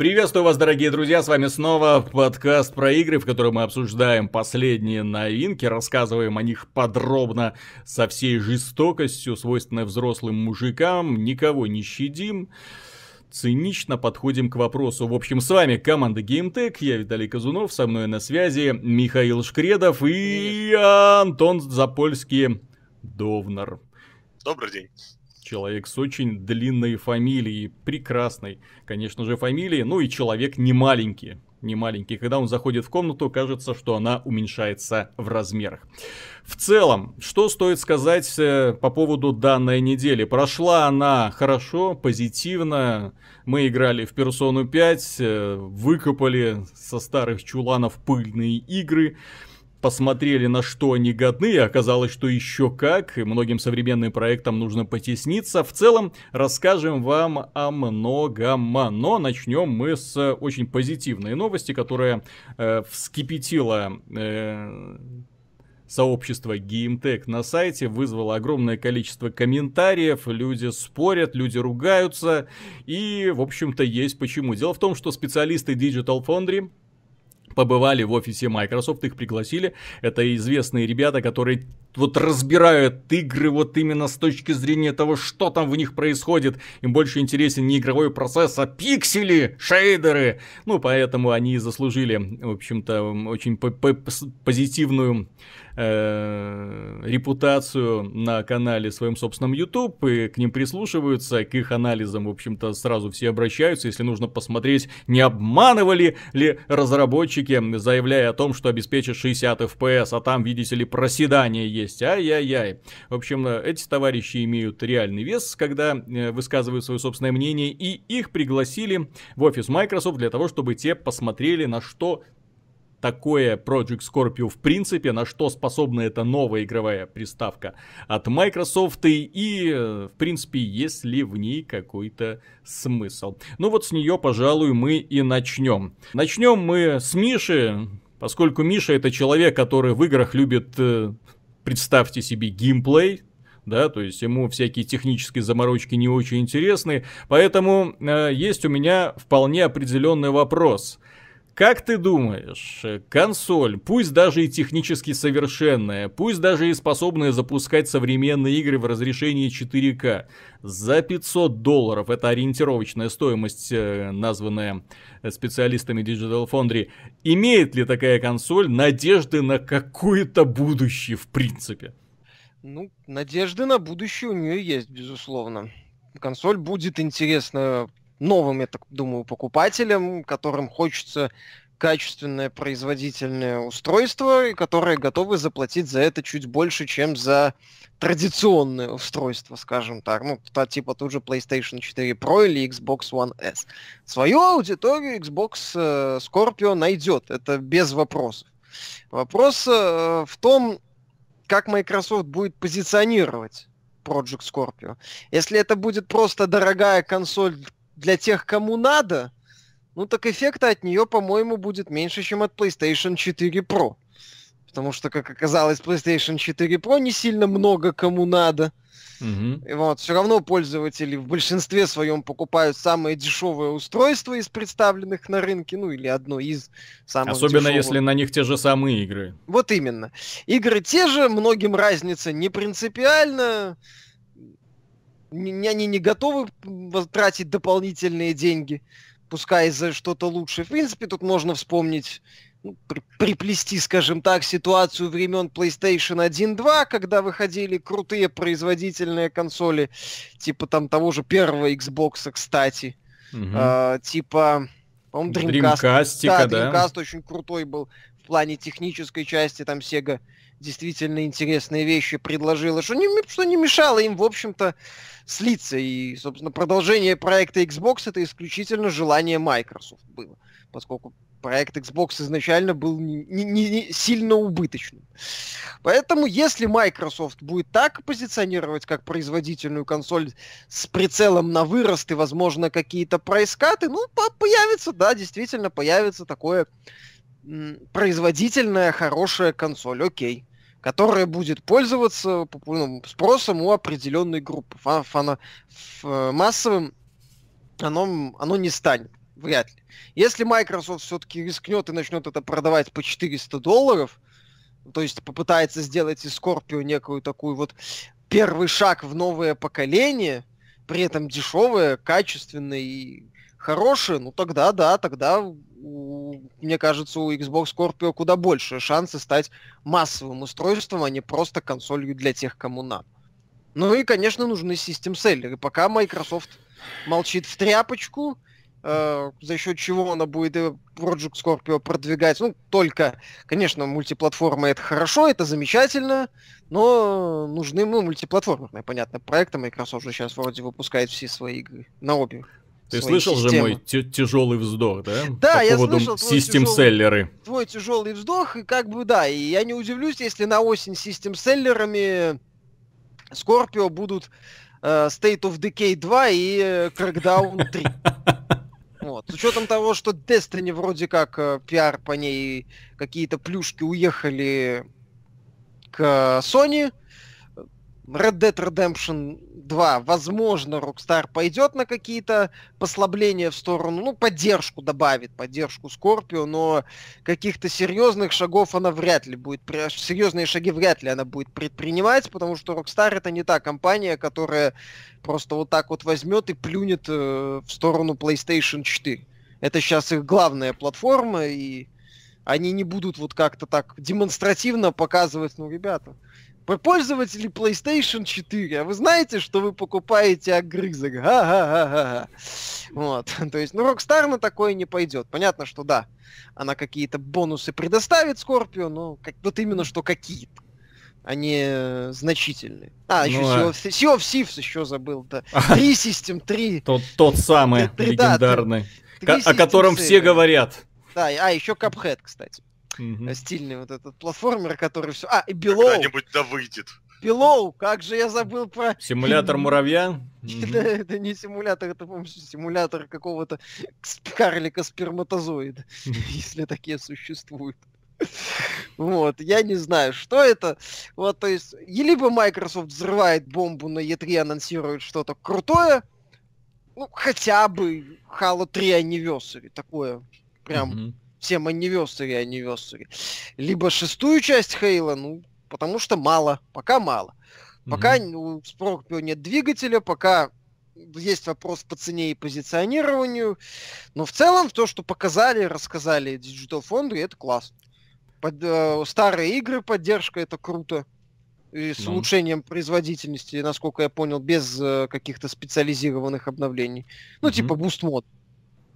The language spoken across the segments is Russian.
Приветствую вас, дорогие друзья, с вами снова подкаст про игры, в котором мы обсуждаем последние новинки, рассказываем о них подробно, со всей жестокостью, свойственной взрослым мужикам, никого не щадим цинично подходим к вопросу. В общем, с вами команда GameTech, я Виталий Казунов, со мной на связи Михаил Шкредов и Антон Запольский Довнар. Добрый день человек с очень длинной фамилией, прекрасной, конечно же, фамилией, ну и человек не маленький, не маленький. Когда он заходит в комнату, кажется, что она уменьшается в размерах. В целом, что стоит сказать э, по поводу данной недели? Прошла она хорошо, позитивно. Мы играли в персону 5, э, выкопали со старых чуланов пыльные игры посмотрели, на что они годны, и оказалось, что еще как, и многим современным проектам нужно потесниться. В целом, расскажем вам о многом, но начнем мы с э, очень позитивной новости, которая э, вскипятила... Э, сообщество GameTech на сайте вызвало огромное количество комментариев, люди спорят, люди ругаются, и, в общем-то, есть почему. Дело в том, что специалисты Digital Foundry побывали в офисе Microsoft, их пригласили. Это известные ребята, которые вот разбирают игры вот именно с точки зрения того, что там в них происходит. Им больше интересен не игровой процесс, а пиксели, шейдеры. Ну, поэтому они заслужили, в общем-то, очень позитивную Э, репутацию на канале своем собственном YouTube, и к ним прислушиваются, к их анализам, в общем-то, сразу все обращаются, если нужно посмотреть, не обманывали ли разработчики, заявляя о том, что обеспечат 60 FPS, а там, видите ли, проседание есть, ай-яй-яй. В общем, э, эти товарищи имеют реальный вес, когда э, высказывают свое собственное мнение, и их пригласили в офис Microsoft для того, чтобы те посмотрели, на что такое Project Scorpio в принципе, на что способна эта новая игровая приставка от Microsoft и, и э, в принципе, есть ли в ней какой-то смысл. Ну вот с нее, пожалуй, мы и начнем. Начнем мы с Миши, поскольку Миша это человек, который в играх любит, э, представьте себе, геймплей, да, то есть ему всякие технические заморочки не очень интересны, поэтому э, есть у меня вполне определенный вопрос – как ты думаешь, консоль, пусть даже и технически совершенная, пусть даже и способная запускать современные игры в разрешении 4К, за 500 долларов, это ориентировочная стоимость, э, названная специалистами Digital Foundry, имеет ли такая консоль надежды на какое-то будущее в принципе? Ну, надежды на будущее у нее есть, безусловно. Консоль будет интересна новым, я так думаю, покупателям, которым хочется качественное производительное устройство, и которые готовы заплатить за это чуть больше, чем за традиционное устройство, скажем так. Ну, то, типа тут же PlayStation 4 Pro или Xbox One S. Свою аудиторию Xbox э, Scorpio найдет, это без вопросов. Вопрос э, в том, как Microsoft будет позиционировать Project Scorpio. Если это будет просто дорогая консоль для тех, кому надо, ну так эффекта от нее, по-моему, будет меньше, чем от PlayStation 4 Pro. Потому что, как оказалось, PlayStation 4 Pro не сильно много кому надо. Угу. И вот, все равно пользователи в большинстве своем покупают самое дешевое устройство из представленных на рынке, ну или одно из самых Особенно дешевых. если на них те же самые игры. Вот именно. Игры те же, многим разница не принципиальная они не готовы тратить дополнительные деньги, пускай за что-то лучшее. В принципе, тут можно вспомнить ну, при, приплести, скажем так, ситуацию времен PlayStation 1-2, когда выходили крутые производительные консоли, типа там того же первого Xbox, кстати, угу. а, типа, по-моему, Dreamcast. Dreamcast типа, да, Dreamcast да. очень крутой был в плане технической части, там Sega действительно интересные вещи предложила, что не, что не мешало им, в общем-то, слиться. И, собственно, продолжение проекта Xbox это исключительно желание Microsoft было, поскольку проект Xbox изначально был не, не, не сильно убыточным. Поэтому, если Microsoft будет так позиционировать как производительную консоль с прицелом на вырост и, возможно, какие-то прайскаты, ну, появится, да, действительно, появится такое производительная, хорошая консоль, окей которая будет пользоваться ну, спросом у определенной группы. Фан, фана, ф, массовым оно, оно не станет, вряд ли. Если Microsoft все-таки рискнет и начнет это продавать по 400 долларов, то есть попытается сделать из Scorpio некую такую вот первый шаг в новое поколение, при этом дешевое, качественное и хорошие, ну тогда да, тогда мне кажется, у Xbox Scorpio куда больше шансы стать массовым устройством, а не просто консолью для тех, кому надо. Ну и, конечно, нужны систем селлеры. Пока Microsoft молчит в тряпочку, э, за счет чего она будет Project Scorpio продвигать. Ну, только, конечно, мультиплатформа это хорошо, это замечательно, но нужны ну, мультиплатформенные, понятно, проекты. Microsoft же сейчас вроде выпускает все свои игры на обе ты слышал системы. же мой тяжелый вздох, да? Да, По я слышал твой систем-селлеры. твой тяжелый вздох, и как бы да, и я не удивлюсь, если на осень систем-селлерами Скорпио будут э, State of Decay 2 и э, Crackdown 3. Вот. С учетом того, что Destiny вроде как э, пиар по ней какие-то плюшки уехали к э, Sony, Red Dead Redemption 2, возможно, Rockstar пойдет на какие-то послабления в сторону, ну, поддержку добавит, поддержку Scorpio, но каких-то серьезных шагов она вряд ли будет, серьезные шаги вряд ли она будет предпринимать, потому что Rockstar это не та компания, которая просто вот так вот возьмет и плюнет э, в сторону PlayStation 4. Это сейчас их главная платформа, и они не будут вот как-то так демонстративно показывать, ну, ребята, вы пользователи PlayStation 4, а вы знаете, что вы покупаете огрызок? Ха-ха-ха-ха. Вот. То есть, ну, Rockstar на такое не пойдет. Понятно, что да, она какие-то бонусы предоставит Скорпио, но как, вот именно что какие-то они а э, значительные. А, еще ну, Sea, of, а sea of Thieves еще забыл, да. Три System 3. Тот, тот самый, 3, легендарный, 3, 3, 3 о котором все говорят. Да, а еще Cuphead, кстати. Угу. Стильный вот этот платформер, который все... А, и Below. Когда-нибудь да выйдет. Below, как же я забыл про... Симулятор муравья? Это не симулятор, это, по симулятор какого-то карлика сперматозоида, если такие существуют. Вот, я не знаю, что это. Вот, то есть, либо Microsoft взрывает бомбу на E3, анонсирует что-то крутое, ну, хотя бы Halo 3 Anniversary, такое прям всем анniversary, anniversary. Либо шестую часть Хейла, ну, потому что мало, пока мало. Пока mm-hmm. у Спорпио нет двигателя, пока есть вопрос по цене и позиционированию. Но в целом то, что показали, рассказали Digital фонду, это класс. Под, э, старые игры поддержка, это круто. И с ну. улучшением производительности, насколько я понял, без э, каких-то специализированных обновлений. Ну, mm-hmm. типа Boost Mod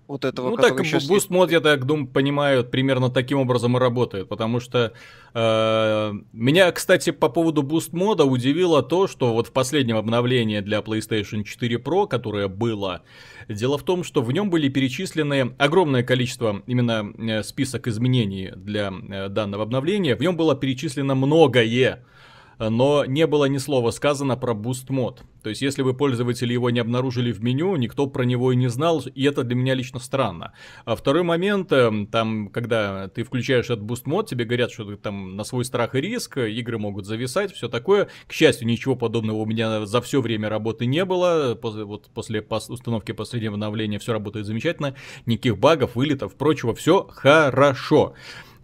вот этого, ну, так еще буст мод, я так думаю, понимаю, примерно таким образом и работает, потому что э, меня, кстати, по поводу буст мода удивило то, что вот в последнем обновлении для PlayStation 4 Pro, которое было, дело в том, что в нем были перечислены огромное количество именно э, список изменений для э, данного обновления, в нем было перечислено многое, но не было ни слова сказано про Boost мод. То есть, если вы пользователи его не обнаружили в меню, никто про него и не знал, и это для меня лично странно. А второй момент, э, там, когда ты включаешь этот Boost мод, тебе говорят, что там на свой страх и риск, игры могут зависать, все такое. К счастью, ничего подобного у меня за все время работы не было. После, вот после установки последнего обновления все работает замечательно, никаких багов, вылетов, прочего, все хорошо.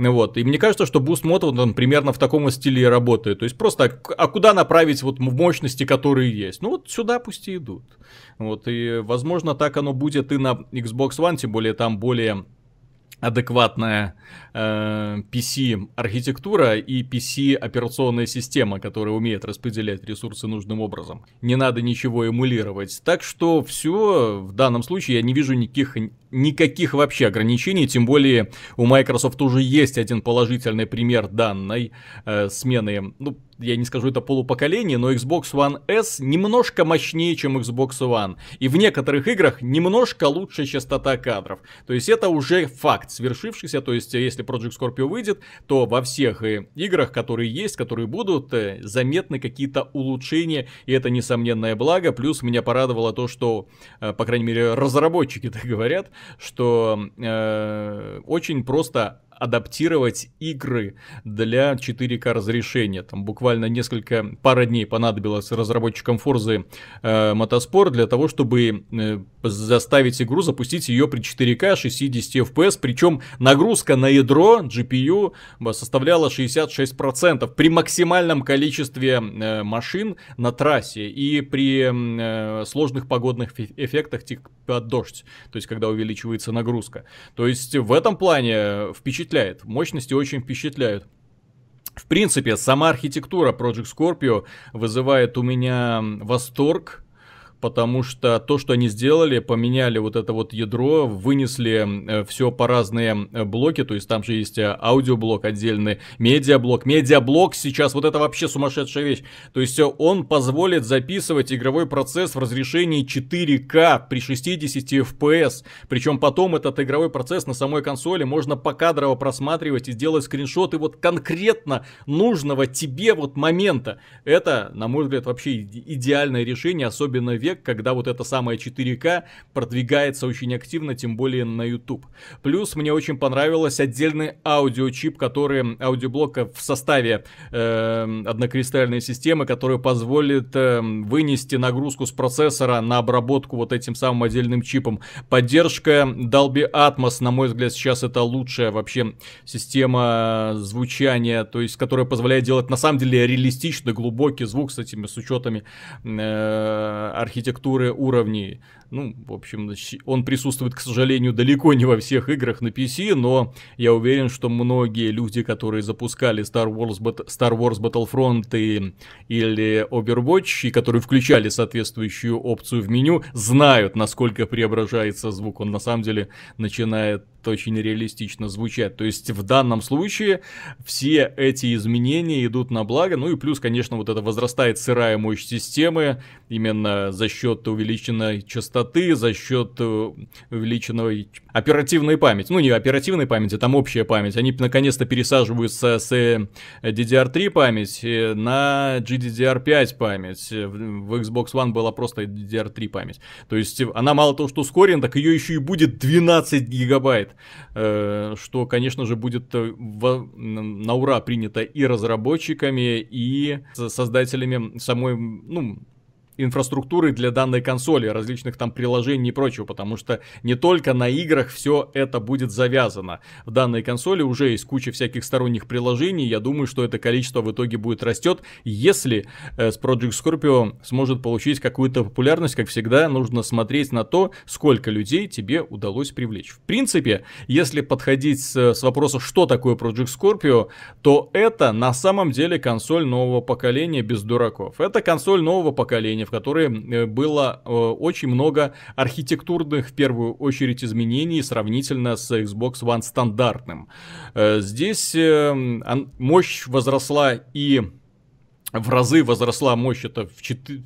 Вот. И мне кажется, что Boost Mode, он, он примерно в таком стиле и работает. То есть просто, а, а куда направить вот мощности, которые есть? Ну вот сюда пусть и идут. Вот. И, возможно, так оно будет и на Xbox One, тем более там более адекватная э, PC-архитектура и PC-операционная система, которая умеет распределять ресурсы нужным образом. Не надо ничего эмулировать. Так что все в данном случае я не вижу никаких никаких вообще ограничений, тем более у Microsoft уже есть один положительный пример данной э, смены, ну, я не скажу это полупоколение, но Xbox One S немножко мощнее, чем Xbox One. И в некоторых играх немножко лучше частота кадров. То есть это уже факт свершившийся. То есть э, если Project Scorpio выйдет, то во всех э, играх, которые есть, которые будут, э, заметны какие-то улучшения. И это несомненное благо. Плюс меня порадовало то, что, по крайней мере, разработчики так говорят, что э, очень просто адаптировать игры для 4К разрешения. Там буквально несколько, пара дней понадобилось разработчикам Forza э, Motorsport для того, чтобы э, заставить игру запустить ее при 4К 60 FPS, причем нагрузка на ядро GPU э, составляла 66% при максимальном количестве машин на трассе и при сложных погодных эффектах типа дождь, то есть когда увеличивается нагрузка. То есть в этом плане впечатляет впечатляет. Мощности очень впечатляют. В принципе, сама архитектура Project Scorpio вызывает у меня восторг, потому что то, что они сделали, поменяли вот это вот ядро, вынесли э, все по разные э, блоки, то есть там же есть э, аудиоблок отдельный, медиаблок, медиаблок сейчас, вот это вообще сумасшедшая вещь, то есть он позволит записывать игровой процесс в разрешении 4К при 60 FPS, причем потом этот игровой процесс на самой консоли можно покадрово просматривать и делать скриншоты вот конкретно нужного тебе вот момента. Это, на мой взгляд, вообще идеальное решение, особенно век век, когда вот это самое 4К продвигается очень активно, тем более на YouTube. Плюс мне очень понравилось отдельный аудиочип, который аудиоблок в составе э, однокристальной системы, который позволит э, вынести нагрузку с процессора на обработку вот этим самым отдельным чипом. Поддержка Dolby Atmos, на мой взгляд, сейчас это лучшая вообще система э, звучания, то есть которая позволяет делать на самом деле реалистичный глубокий звук с этими с учетами э, архитектуры архитектуры уровней. Ну, в общем, он присутствует, к сожалению, далеко не во всех играх на PC, но я уверен, что многие люди, которые запускали Star Wars, Star Wars Battlefront и, или Overwatch, и которые включали соответствующую опцию в меню, знают, насколько преображается звук. Он на самом деле начинает очень реалистично звучать. То есть в данном случае все эти изменения идут на благо. Ну и плюс, конечно, вот это возрастает сырая мощь системы именно за счет увеличенной частоты частоты, за счет э, увеличенной оперативной памяти. Ну, не оперативной памяти, там общая память. Они наконец-то пересаживаются с DDR3 памяти э, на GDDR5 память. Э, в Xbox One была просто DDR3 память. То есть она мало того, что ускорена, так ее еще и будет 12 гигабайт. Что, конечно же, будет на ура принято и разработчиками, и создателями самой, ну, инфраструктуры для данной консоли, различных там приложений и прочего, потому что не только на играх все это будет завязано. В данной консоли уже есть куча всяких сторонних приложений, я думаю, что это количество в итоге будет растет, если э, с Project Scorpio сможет получить какую-то популярность, как всегда, нужно смотреть на то, сколько людей тебе удалось привлечь. В принципе, если подходить с, с вопроса, что такое Project Scorpio, то это на самом деле консоль нового поколения без дураков. Это консоль нового поколения, в которой э, было э, очень много архитектурных, в первую очередь, изменений сравнительно с Xbox One стандартным. Э, здесь мощь возросла и в разы возросла мощь это в 4,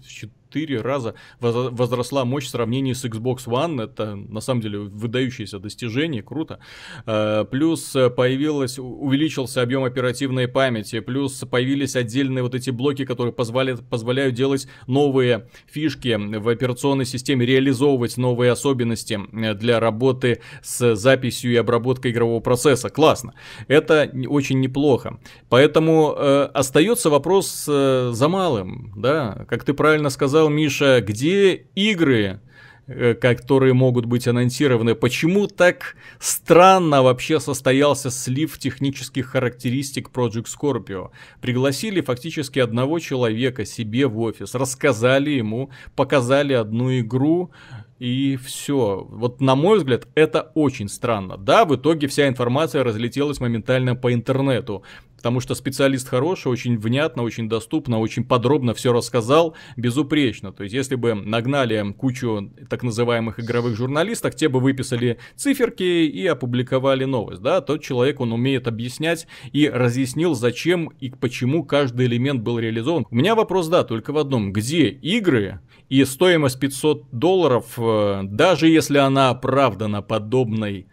четыре раза возросла мощь в сравнении с Xbox One. Это, на самом деле, выдающееся достижение, круто. Э, плюс э, появилось, увеличился объем оперативной памяти, плюс появились отдельные вот эти блоки, которые позволяют, позволяют делать новые фишки в операционной системе, реализовывать новые особенности э, для работы с записью и обработкой игрового процесса. Классно. Это очень неплохо. Поэтому э, остается вопрос э, за малым, да, как ты правильно сказал, сказал Миша, где игры, э, которые могут быть анонсированы. Почему так странно вообще состоялся слив технических характеристик Project Scorpio? Пригласили фактически одного человека себе в офис, рассказали ему, показали одну игру, и все. Вот на мой взгляд, это очень странно. Да, в итоге вся информация разлетелась моментально по интернету потому что специалист хороший, очень внятно, очень доступно, очень подробно все рассказал, безупречно. То есть, если бы нагнали кучу так называемых игровых журналистов, те бы выписали циферки и опубликовали новость, да, тот человек, он умеет объяснять и разъяснил, зачем и почему каждый элемент был реализован. У меня вопрос, да, только в одном, где игры и стоимость 500 долларов, э, даже если она оправдана подобной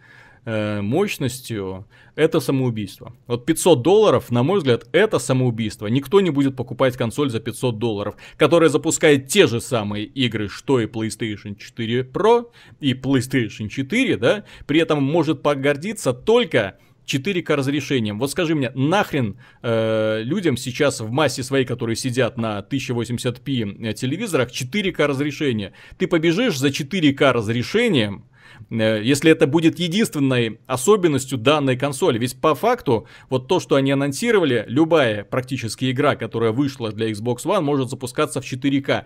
Э, мощностью, это самоубийство. Вот 500 долларов, на мой взгляд, это самоубийство. Никто не будет покупать консоль за 500 долларов, которая запускает те же самые игры, что и PlayStation 4 Pro и PlayStation 4, да, при этом может погордиться только 4К разрешением. Вот скажи мне, нахрен э, людям сейчас в массе своей, которые сидят на 1080p э, телевизорах, 4К разрешение? Ты побежишь за 4К разрешением Э, если это будет единственной особенностью данной консоли. Ведь по факту, вот то, что они анонсировали, любая практически игра, которая вышла для Xbox One, может запускаться в 4К.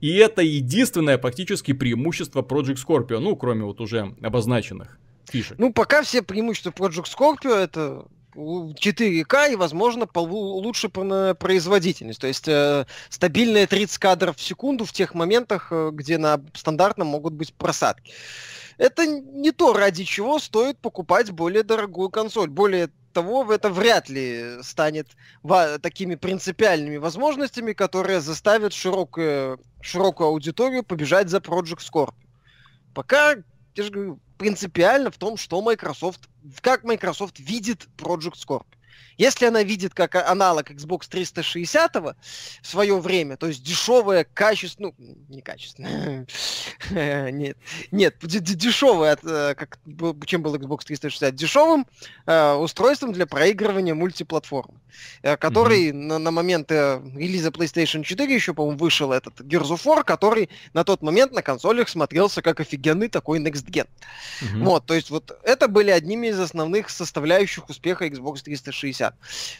И это единственное практически преимущество Project Scorpio, ну, кроме вот уже обозначенных фишек. Ну, пока все преимущества Project Scorpio это 4К и, возможно, лучше производительность. То есть э, стабильные 30 кадров в секунду в тех моментах, э, где на стандартном могут быть просадки это не то, ради чего стоит покупать более дорогую консоль. Более того, это вряд ли станет такими принципиальными возможностями, которые заставят широкую, широкую аудиторию побежать за Project Scorpio. Пока, я же говорю, принципиально в том, что Microsoft, как Microsoft видит Project Scorpio. Если она видит как а, аналог Xbox 360 в свое время, то есть дешевое качество, ну, не качественная, нет, нет, дешевое, э, как, чем был Xbox 360, дешевым э, устройством для проигрывания мультиплатформ, э, который на, на момент э, релиза PlayStation 4 еще, по-моему, вышел этот Gears of War, который на тот момент на консолях смотрелся как офигенный такой Next Gen. Вот, то есть вот это были одними из основных составляющих успеха Xbox 360 360.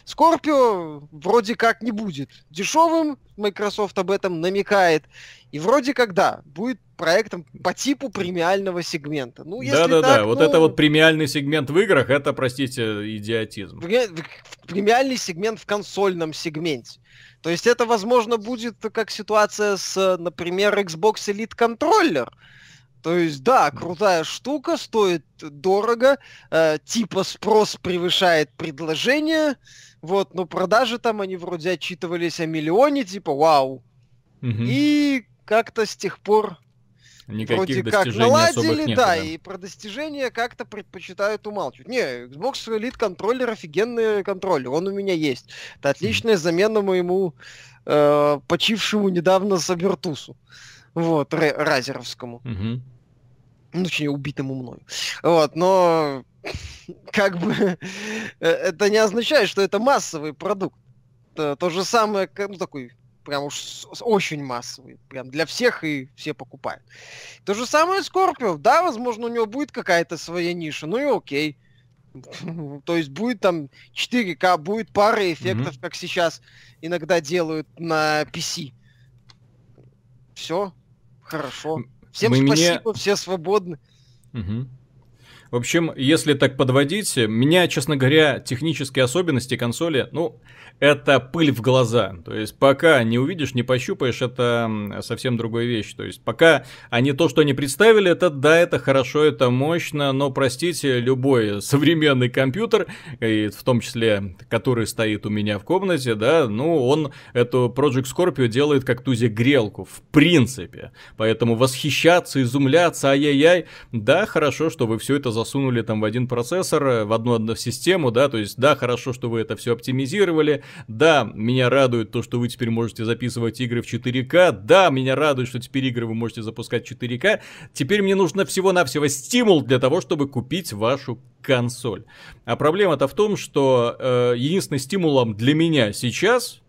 Скорпио вроде как не будет дешевым, Microsoft об этом намекает. И вроде как да, будет проектом по типу премиального сегмента. Ну, если да, да, так, да. Ну... Вот это вот премиальный сегмент в играх, это, простите, идиотизм. Преми... Премиальный сегмент в консольном сегменте. То есть это, возможно, будет как ситуация с, например, Xbox Elite Controller то есть, да, крутая штука, стоит дорого, э, типа спрос превышает предложение, вот, но продажи там они вроде отчитывались о миллионе, типа вау. Угу. И как-то с тех пор Никаких вроде как наладили, нет, да, да, и про достижения как-то предпочитают умалчивать. Не, Xbox Elite контроллер офигенный контроллер, он у меня есть. Это отличная замена моему э, почившему недавно Сабертусу. Угу вот, Разеровскому. Угу. Ну, точнее, убитому мной. Вот, но как бы э, это не означает, что это массовый продукт. Это то же самое, ну, такой прям уж очень массовый, прям для всех и все покупают. То же самое Скорпио, да, возможно, у него будет какая-то своя ниша, ну и окей. То есть будет там 4К, будет пара эффектов, как сейчас иногда делают на PC. Все хорошо. Всем Мы спасибо, мне... все свободны. Угу. В общем, если так подводить, меня, честно говоря, технические особенности консоли, ну, это пыль в глаза. То есть, пока не увидишь, не пощупаешь, это совсем другая вещь. То есть, пока они то, что они представили, это да, это хорошо, это мощно, но, простите, любой современный компьютер, и в том числе, который стоит у меня в комнате, да, ну, он эту Project Scorpio делает как тузе грелку, в принципе. Поэтому восхищаться, изумляться, ай-яй-яй, да, хорошо, что вы все это засунули там в один процессор, э, в одну, одну систему, да, то есть да, хорошо, что вы это все оптимизировали, да, меня радует то, что вы теперь можете записывать игры в 4К, да, меня радует, что теперь игры вы можете запускать в 4К, теперь мне нужно всего-навсего стимул для того, чтобы купить вашу консоль. А проблема-то в том, что э, единственным стимулом для меня сейчас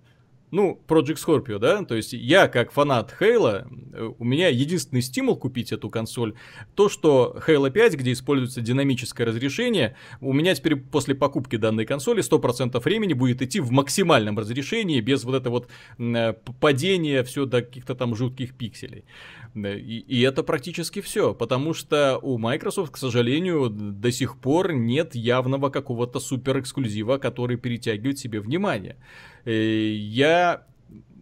ну, Project Scorpio, да, то есть я как фанат Halo, э, у меня единственный стимул купить эту консоль, то, что Halo 5, где используется динамическое разрешение, у меня теперь после покупки данной консоли 100% времени будет идти в максимальном разрешении, без вот этого вот э, падения все до каких-то там жутких пикселей. И, и это практически все, потому что у Microsoft, к сожалению, до сих пор нет явного какого-то супер эксклюзива, который перетягивает себе внимание. Э, я,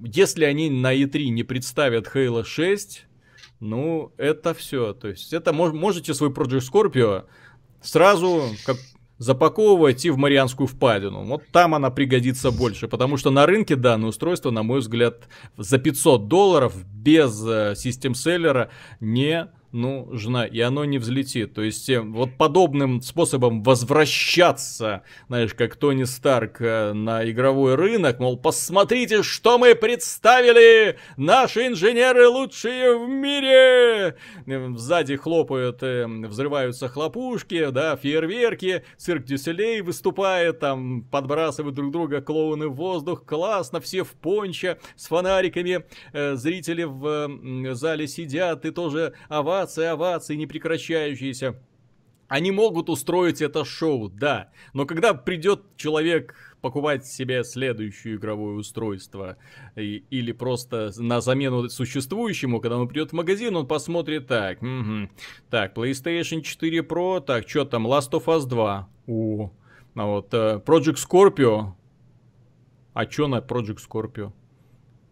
если они на E3 не представят Halo 6, ну это все, то есть это мож, можете свой Project Scorpio сразу как запаковывать и в Марианскую впадину. Вот там она пригодится больше, потому что на рынке данное устройство, на мой взгляд, за 500 долларов без э, систем-селлера не нужна, и оно не взлетит. То есть э, вот подобным способом возвращаться, знаешь, как Тони Старк э, на игровой рынок, мол, посмотрите, что мы представили! Наши инженеры лучшие в мире! Э, сзади хлопают, взрываются хлопушки, да, фейерверки, цирк Дюсселей выступает, там подбрасывают друг друга клоуны в воздух, классно, все в понче, с фонариками, зрители в зале сидят, и тоже вас овации, овации, непрекращающиеся. Они могут устроить это шоу, да. Но когда придет человек покупать себе следующее игровое устройство и, или просто на замену существующему, когда он придет в магазин, он посмотрит так. Угу. Так, PlayStation 4 Pro, так, что там, Last of Us 2. у а вот э, Project Scorpio. А что на Project Scorpio?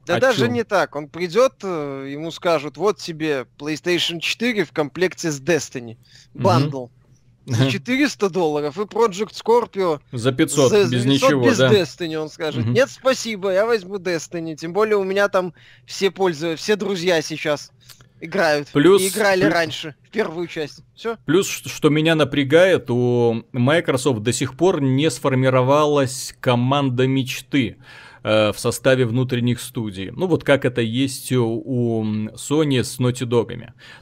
Да О даже чем? не так. Он придет, э, ему скажут, вот тебе PlayStation 4 в комплекте с Destiny. Бандл. Угу. За 400 долларов и Project Scorpio за 500, за, без 500 ничего, без да. Destiny, он скажет. Угу. Нет, спасибо, я возьму Destiny. Тем более у меня там все пользователи, все друзья сейчас играют. Плюс, и играли плюс, раньше, в первую часть. Все. Плюс, что меня напрягает, у Microsoft до сих пор не сформировалась команда мечты. Э, в составе внутренних студий. Ну вот как это есть у Sony с Naughty Dog.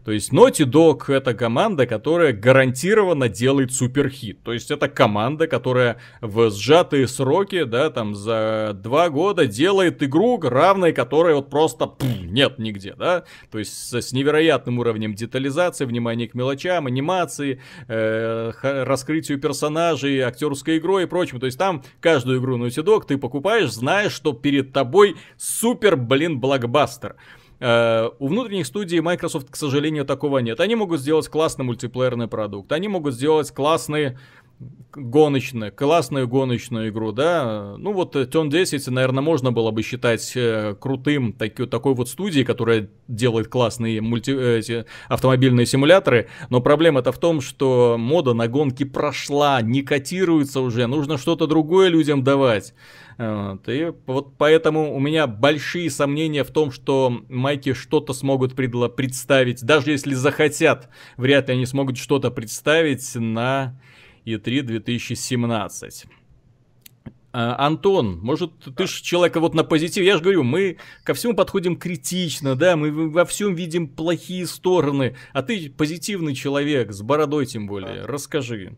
То есть Naughty Dog это команда, которая гарантированно делает суперхит. То есть это команда, которая в сжатые сроки, да, там за два года делает игру, равной которой вот просто пфф, нет нигде, да. То есть с невероятным уровнем детализации, внимания к мелочам, анимации, э, раскрытию персонажей, актерской игрой и прочим. То есть там каждую игру Naughty Dog ты покупаешь, знаешь, что перед тобой супер, блин, блокбастер. Э, у внутренних студий Microsoft, к сожалению, такого нет. Они могут сделать классный мультиплеерный продукт, они могут сделать классные гоночные, классную гоночную игру, да. Ну вот Turn э, 10, наверное, можно было бы считать э, крутым таки, такой вот студией, которая делает классные мульти, эти, автомобильные симуляторы, но проблема-то в том, что мода на гонки прошла, не котируется уже, нужно что-то другое людям давать. Вот, и вот поэтому у меня большие сомнения в том, что майки что-то смогут предло- представить. Даже если захотят, вряд ли они смогут что-то представить на E3 2017. А, Антон, может, ты же человека вот на позитив? Я же говорю, мы ко всему подходим критично, да, мы во всем видим плохие стороны. А ты позитивный человек, с бородой тем более. Расскажи.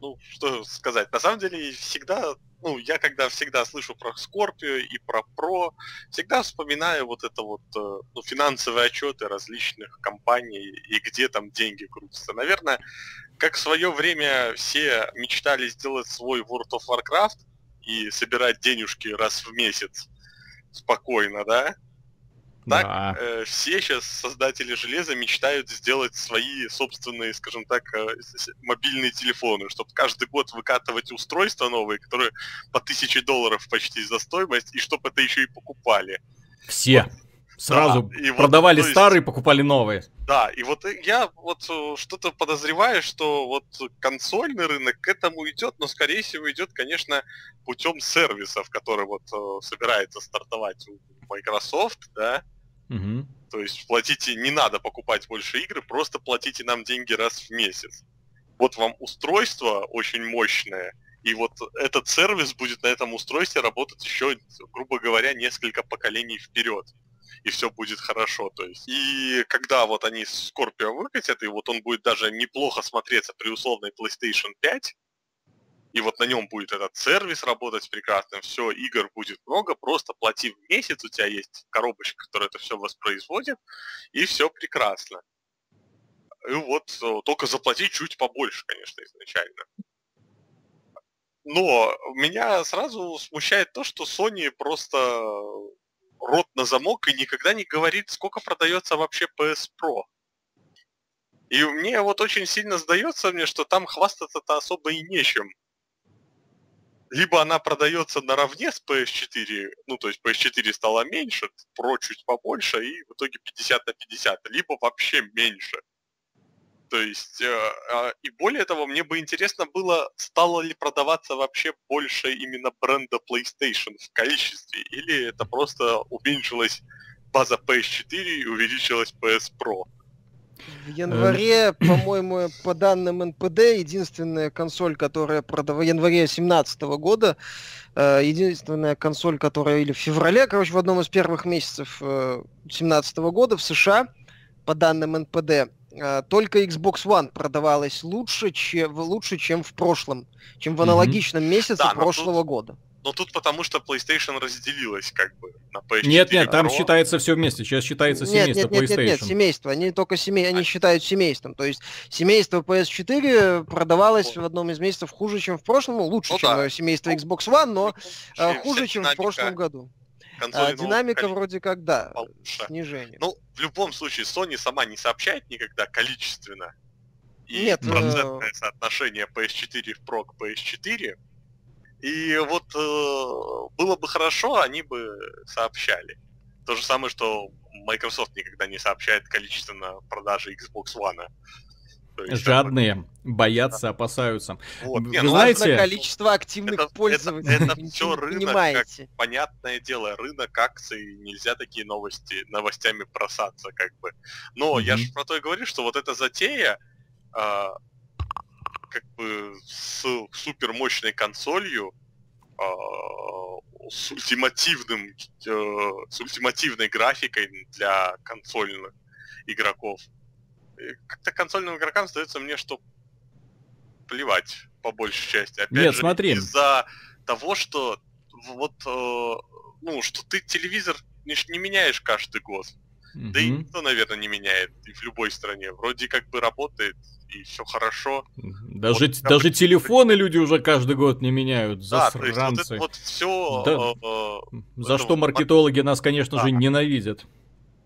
Ну, что сказать. На самом деле, всегда ну, я когда всегда слышу про Скорпию и про Про, всегда вспоминаю вот это вот, э, ну, финансовые отчеты различных компаний и где там деньги крутятся. Наверное, как в свое время все мечтали сделать свой World of Warcraft и собирать денежки раз в месяц спокойно, да, так, да. э, все сейчас создатели железа мечтают сделать свои собственные, скажем так, э, мобильные телефоны, чтобы каждый год выкатывать устройства новые, которые по тысяче долларов почти за стоимость, и чтобы это еще и покупали. Все. Вот. Сразу да, и продавали вот, есть, старые, покупали новые. Да, и вот э, я вот э, что-то подозреваю, что вот консольный рынок к этому идет, но скорее всего идет, конечно, путем сервисов, который вот э, собирается стартовать Microsoft, да, угу. то есть платите, не надо покупать больше игры, просто платите нам деньги раз в месяц. Вот вам устройство очень мощное, и вот этот сервис будет на этом устройстве работать еще, грубо говоря, несколько поколений вперед. И все будет хорошо. То есть. И когда вот они Scorpio выкатят, и вот он будет даже неплохо смотреться при условной PlayStation 5, и вот на нем будет этот сервис работать прекрасно, все, игр будет много, просто плати в месяц, у тебя есть коробочка, которая это все воспроизводит, и все прекрасно. И вот э, только заплати чуть побольше, конечно, изначально. Но меня сразу смущает то, что Sony просто рот на замок и никогда не говорит, сколько продается вообще PS Pro. И мне вот очень сильно сдается мне, что там хвастаться-то особо и нечем либо она продается наравне с PS4, ну, то есть PS4 стала меньше, Pro чуть побольше, и в итоге 50 на 50, либо вообще меньше. То есть, э, э, и более того, мне бы интересно было, стало ли продаваться вообще больше именно бренда PlayStation в количестве, или это просто уменьшилась база PS4 и увеличилась PS Pro. В январе, по-моему, по данным НПД, единственная консоль, которая продавалась, в январе 2017 года, э, единственная консоль, которая или в феврале, короче, в одном из первых месяцев 2017 э, года в США, по данным НПД, э, только Xbox One продавалась лучше, чем, лучше, чем в прошлом, чем в аналогичном месяце да, прошлого тут... года. Но тут потому, что PlayStation разделилась как бы на PS4. Нет, нет, там Pro. считается все вместе. Сейчас считается нет, семейство нет, нет, PlayStation. Нет, нет, нет, семейство. Они только семей, они а... считают семейством. То есть семейство PS4 продавалось вот. в одном из месяцев хуже, чем в прошлом, ну, лучше, ну, чем да. Э, семейство ну, Xbox One, но ну, хуже, чем в прошлом году. А, динамика вроде как, да, получше. снижение. Ну, в любом случае, Sony сама не сообщает никогда количественно. И Нет, э, процентное э... соотношение PS4 в Pro PS4 и вот э, было бы хорошо, они бы сообщали. То же самое, что Microsoft никогда не сообщает количественно продажи Xbox One. А, Жадные, там... боятся, да. опасаются. Вот. Не, ну, знаете, количество активных это, пользователей. Это, это все рынок, как, понятное дело, рынок акций, нельзя такие новости новостями просаться, как бы. Но mm-hmm. я же про то и говорю, что вот эта затея, а, как бы с супермощной консолью, а, с ультимативным, э, с ультимативной графикой для консольных игроков. Как-то консольным игрокам остается мне, что плевать по большей части. Опять Нет, же, смотри. из-за того, что вот э, ну, что ты телевизор не, не меняешь каждый год. mm Да и никто, наверное, не меняет и в любой стране. Вроде как бы работает и все хорошо. Даже, вот, даже телефоны люди уже каждый год не меняют, за Да, то есть вот, это, вот все... Да. Э, э, За это, что маркетологи нас, конечно да. же, ненавидят.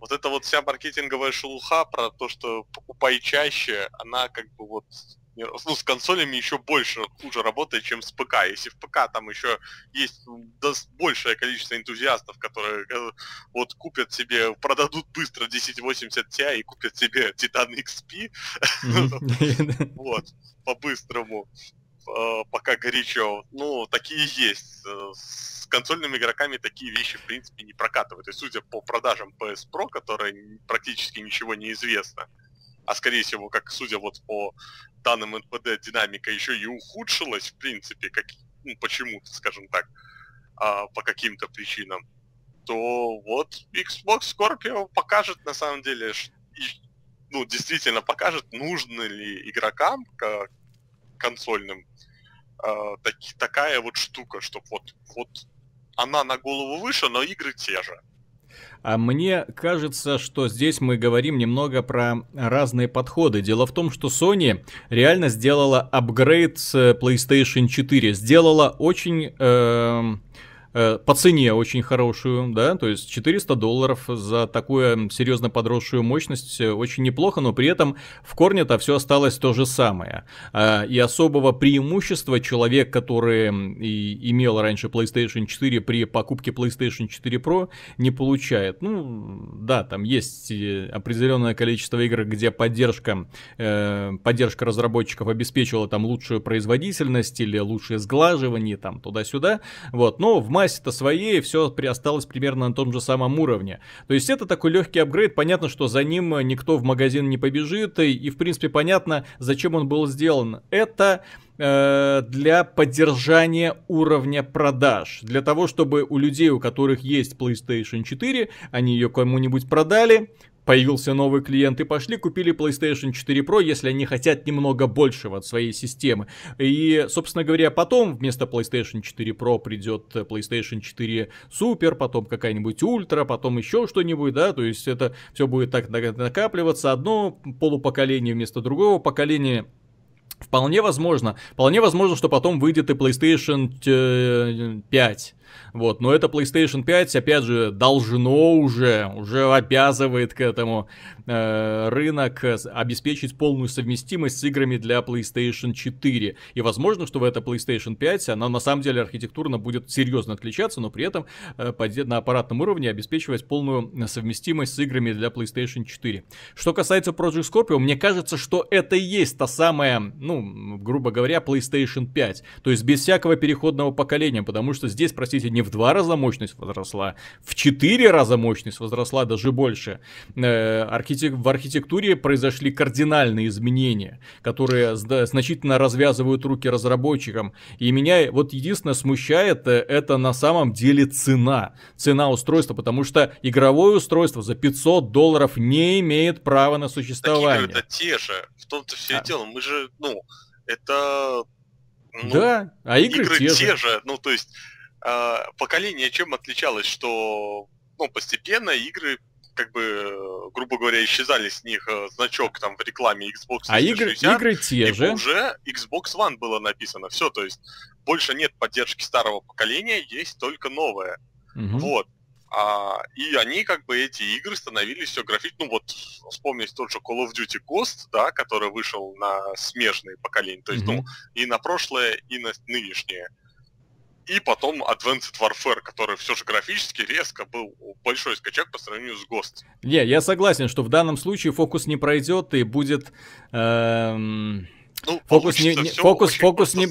Вот эта вот вся маркетинговая шелуха про то, что покупай чаще, она как бы вот ну, с консолями еще больше хуже работает, чем с ПК. Если в ПК там еще есть ну, большее количество энтузиастов, которые э, вот купят себе, продадут быстро 1080 Ti и купят себе Titan XP. Вот, по-быстрому э, пока горячо. Ну, такие есть. Э, с консольными игроками такие вещи, в принципе, не прокатывают. И судя по продажам PS Pro, которые практически ничего не известно, а скорее всего, как судя вот по данным НПД динамика еще и ухудшилась, в принципе, как, ну, почему-то, скажем так, а, по каким-то причинам, то вот Xbox Scorpio покажет на самом деле, ну, действительно покажет, нужно ли игрокам консольным э, а, так, такая вот штука, чтобы вот, вот она на голову выше, но игры те же. А мне кажется, что здесь мы говорим немного про разные подходы. Дело в том, что Sony реально сделала апгрейд с PlayStation 4, сделала очень... Э, Э, по цене очень хорошую, да, то есть 400 долларов за такую серьезно подросшую мощность э, очень неплохо, но при этом в корне-то все осталось то же самое. А, и особого преимущества человек, который и имел раньше PlayStation 4 при покупке PlayStation 4 Pro, не получает. Ну, да, там есть э, определенное количество игр, где поддержка, поддержка разработчиков обеспечивала там лучшую производительность или лучшее сглаживание там туда-сюда, вот, но в массе-то своей все осталось примерно на том же самом уровне. То есть это такой легкий апгрейд, понятно, что за ним э, никто в магазин не побежит, и, и в принципе понятно, зачем он был сделан. Это э, для поддержания уровня продаж. Для того, чтобы у людей, у которых есть PlayStation 4, они ее кому-нибудь продали, Появился новый клиент и пошли, купили PlayStation 4 Pro, если они хотят немного большего от своей системы. И, собственно говоря, потом вместо PlayStation 4 Pro придет PlayStation 4 Super, потом какая-нибудь Ultra, потом еще что-нибудь, да, то есть это все будет так накапливаться. Одно полупоколение вместо другого поколения Вполне возможно. Вполне возможно, что потом выйдет и PlayStation 5. Э, вот, но это PlayStation 5, опять же, должно уже, уже обязывает к этому э, рынок э, обеспечить полную совместимость с играми для PlayStation 4. И возможно, что в этой PlayStation 5 она на самом деле архитектурно будет серьезно отличаться, но при этом э, на аппаратном уровне обеспечивать полную э, совместимость с играми для PlayStation 4. Что касается Project Scorpio, мне кажется, что это и есть та самая, ну, грубо говоря, PlayStation 5. То есть без всякого переходного поколения, потому что здесь, простите, смотрите, не в два раза мощность возросла, в четыре раза мощность возросла, даже больше. Э, в архитектуре произошли кардинальные изменения, которые значительно развязывают руки разработчикам. И меня вот единственное смущает, э, это на самом деле цена. Цена устройства, потому что игровое устройство за 500 долларов не имеет права на существование. Так те же, в том-то все а. дело. Мы же, ну, это ну, да, а игры, игры те, же. же. Ну, то есть, а, поколение чем отличалось, что ну, постепенно игры как бы, грубо говоря, исчезали с них э, значок там в рекламе Xbox А игры, игры те же. уже Xbox One было написано. Все, то есть больше нет поддержки старого поколения, есть только новое. Угу. Вот. А, и они, как бы, эти игры становились все графить. Ну вот, вспомнить тот же Call of Duty Ghost, да, который вышел на смежные поколения, то есть, угу. ну, и на прошлое, и на нынешнее и потом Advanced Warfare, который все же графически резко был большой скачок по сравнению с Ghost. Не, я согласен, что в данном случае фокус не пройдет и будет... Эм... Ну, фокус не, не фокус, фокус не...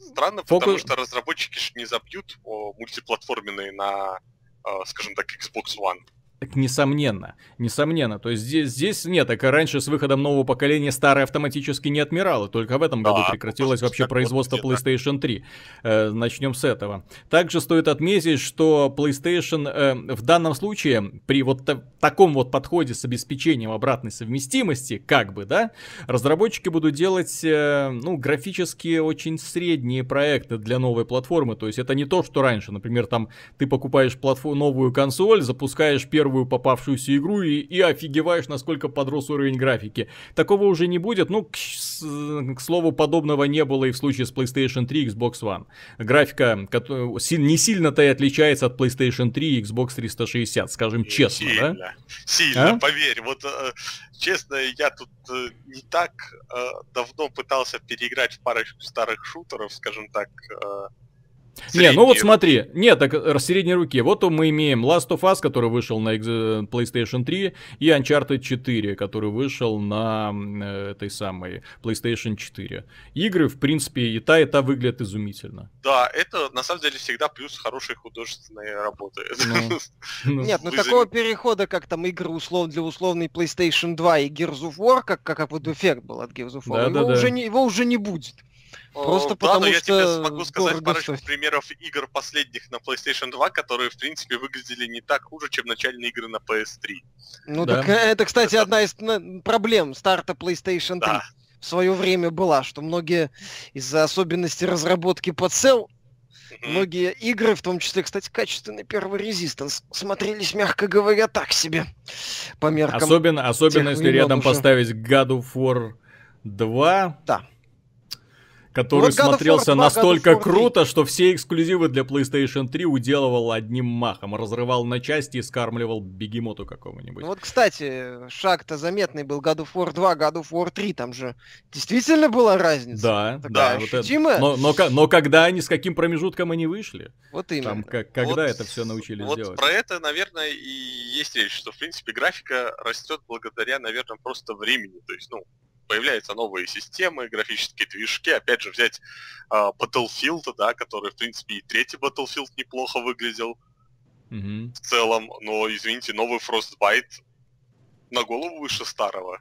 Странно, фокус... потому что разработчики ж не забьют о, мультиплатформенные на, э, скажем так, Xbox One. Так несомненно, несомненно. То есть здесь, здесь нет, так раньше с выходом нового поколения старые автоматически не отмирало. Только в этом году да, прекратилось вообще производство вот PlayStation 3. Э, начнем с этого. Также стоит отметить, что PlayStation э, в данном случае при вот таком вот подходе с обеспечением обратной совместимости, как бы, да, разработчики будут делать, э, ну, графические очень средние проекты для новой платформы. То есть это не то, что раньше. Например, там ты покупаешь платформу, новую консоль, запускаешь первую первую попавшуюся игру и, и офигеваешь, насколько подрос уровень графики. Такого уже не будет, ну, к, к слову, подобного не было и в случае с PlayStation 3 и Xbox One. Графика не сильно-то и отличается от PlayStation 3 и Xbox 360, скажем честно, сильно, да? Сильно, а? поверь, вот э, честно, я тут э, не так э, давно пытался переиграть в парочку старых шутеров, скажем так, не, ну вот смотри, нет, так в э, средней руки. Вот мы имеем Last of Us, который вышел на э, PlayStation 3, и Uncharted 4, который вышел на э, этой самой PlayStation 4. Игры, в принципе, и та, и та выглядят изумительно. Да, это на самом деле всегда плюс хорошей художественной работы. Ну, ну. Нет, ну такого перехода, как там игры условно для условной PlayStation 2 и Gears of War, как как вот эффект был от Gears of War, его уже не будет. Просто да, потому но я тебе смогу сказать парочку примеров игр последних на PlayStation 2, которые, в принципе, выглядели не так хуже, чем начальные игры на PS3. Ну да. так э, это, кстати, это... одна из ну, проблем старта PlayStation 3. Да. В свое время была, что многие из-за особенностей разработки под Cell Mm-hmm. Многие игры, в том числе, кстати, качественный первый Resistance, смотрелись, мягко говоря, так себе. По меркам. Особенно, особенно если рядом уже. поставить God of War 2. Да который вот смотрелся 2, настолько круто, что все эксклюзивы для PlayStation 3 уделывал одним махом, разрывал на части и скармливал бегемоту какого нибудь ну Вот, кстати, шаг-то заметный был God of War 2, God of War 3, там же действительно была разница. Да, Такая да. Вот это. Но, но, но когда они, с каким промежутком они вышли? Вот именно. Там, как, когда вот, это все научились вот делать? про это, наверное, и есть речь, что, в принципе, графика растет благодаря, наверное, просто времени. То есть, ну, появляются новые системы, графические движки. Опять же, взять э, Battlefield, да, который, в принципе, и третий Battlefield неплохо выглядел mm-hmm. в целом, но, извините, новый Frostbite на голову выше старого.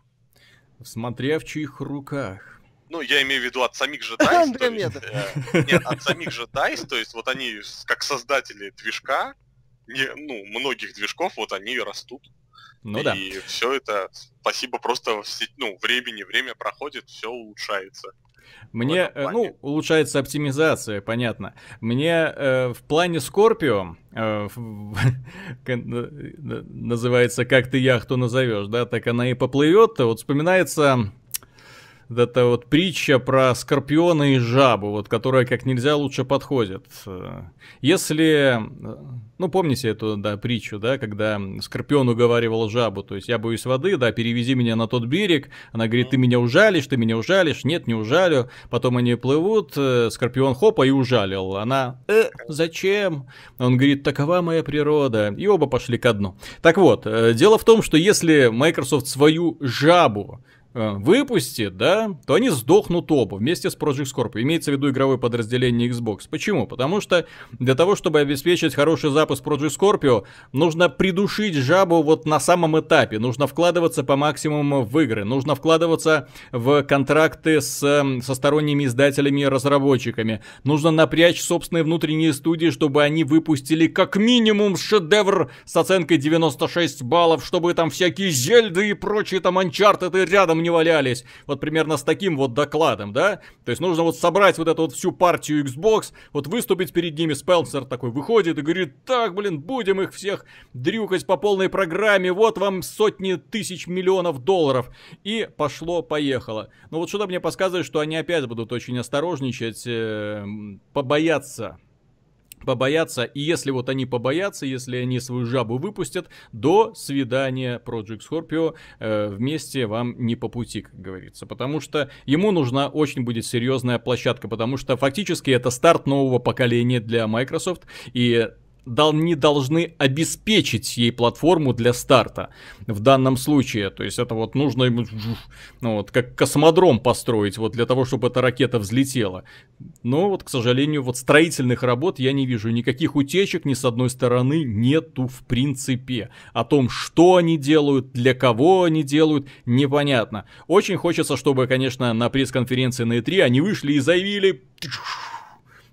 Смотря в чьих руках. Ну, я имею в виду от самих же DICE, есть, э, нет, от самих же DICE, то есть вот они, как создатели движка, не, ну, многих движков, вот они растут. Ну и да. И все это, спасибо просто ну, времени, время проходит, все улучшается. Мне, э, ну, улучшается оптимизация, понятно. Мне э, в плане Скорпио, э, э называется, как ты яхту назовешь, да, так она и поплывет. Вот вспоминается это вот притча про скорпиона и жабу, вот, которая как нельзя лучше подходит. Если, ну, помните эту, да, притчу, да, когда скорпион уговаривал жабу, то есть я боюсь воды, да, перевези меня на тот берег, она говорит, ты меня ужалишь, ты меня ужалишь, нет, не ужалю, потом они плывут, э, скорпион хопа и ужалил, она, э, зачем? Он говорит, такова моя природа, и оба пошли ко дну. Так вот, э, дело в том, что если Microsoft свою жабу Э, выпустит, да, то они сдохнут оба вместе с Project Corp. Имеется в виду игровое подразделение Xbox. Почему? Потому что для того, чтобы обеспечить хороший запуск Project Scorpio, нужно придушить жабу вот на самом этапе. Нужно вкладываться по максимуму в игры. Нужно вкладываться в контракты с, эм, со сторонними издателями и разработчиками. Нужно напрячь собственные внутренние студии, чтобы они выпустили как минимум шедевр с оценкой 96 баллов, чтобы там всякие Зельды и прочие там анчарты и рядом не валялись. Вот примерно с таким вот докладом, да? То есть нужно вот собрать вот эту вот всю партию Xbox, вот выступить перед ними. Спелсер такой выходит и говорит, так, блин, будем их всех дрюкать по полной программе, вот вам сотни тысяч миллионов долларов. И пошло-поехало. Но ну вот что-то мне подсказывает, что они опять будут очень осторожничать, э, побояться побояться и если вот они побоятся, если они свою жабу выпустят, до свидания Project Scorpio, э, вместе вам не по пути, как говорится, потому что ему нужна очень будет серьезная площадка, потому что фактически это старт нового поколения для Microsoft, и не должны обеспечить ей платформу для старта в данном случае. То есть это вот нужно им ну, вот, как космодром построить вот для того, чтобы эта ракета взлетела. Но вот, к сожалению, вот строительных работ я не вижу. Никаких утечек ни с одной стороны нету в принципе. О том, что они делают, для кого они делают, непонятно. Очень хочется, чтобы, конечно, на пресс-конференции на E3 они вышли и заявили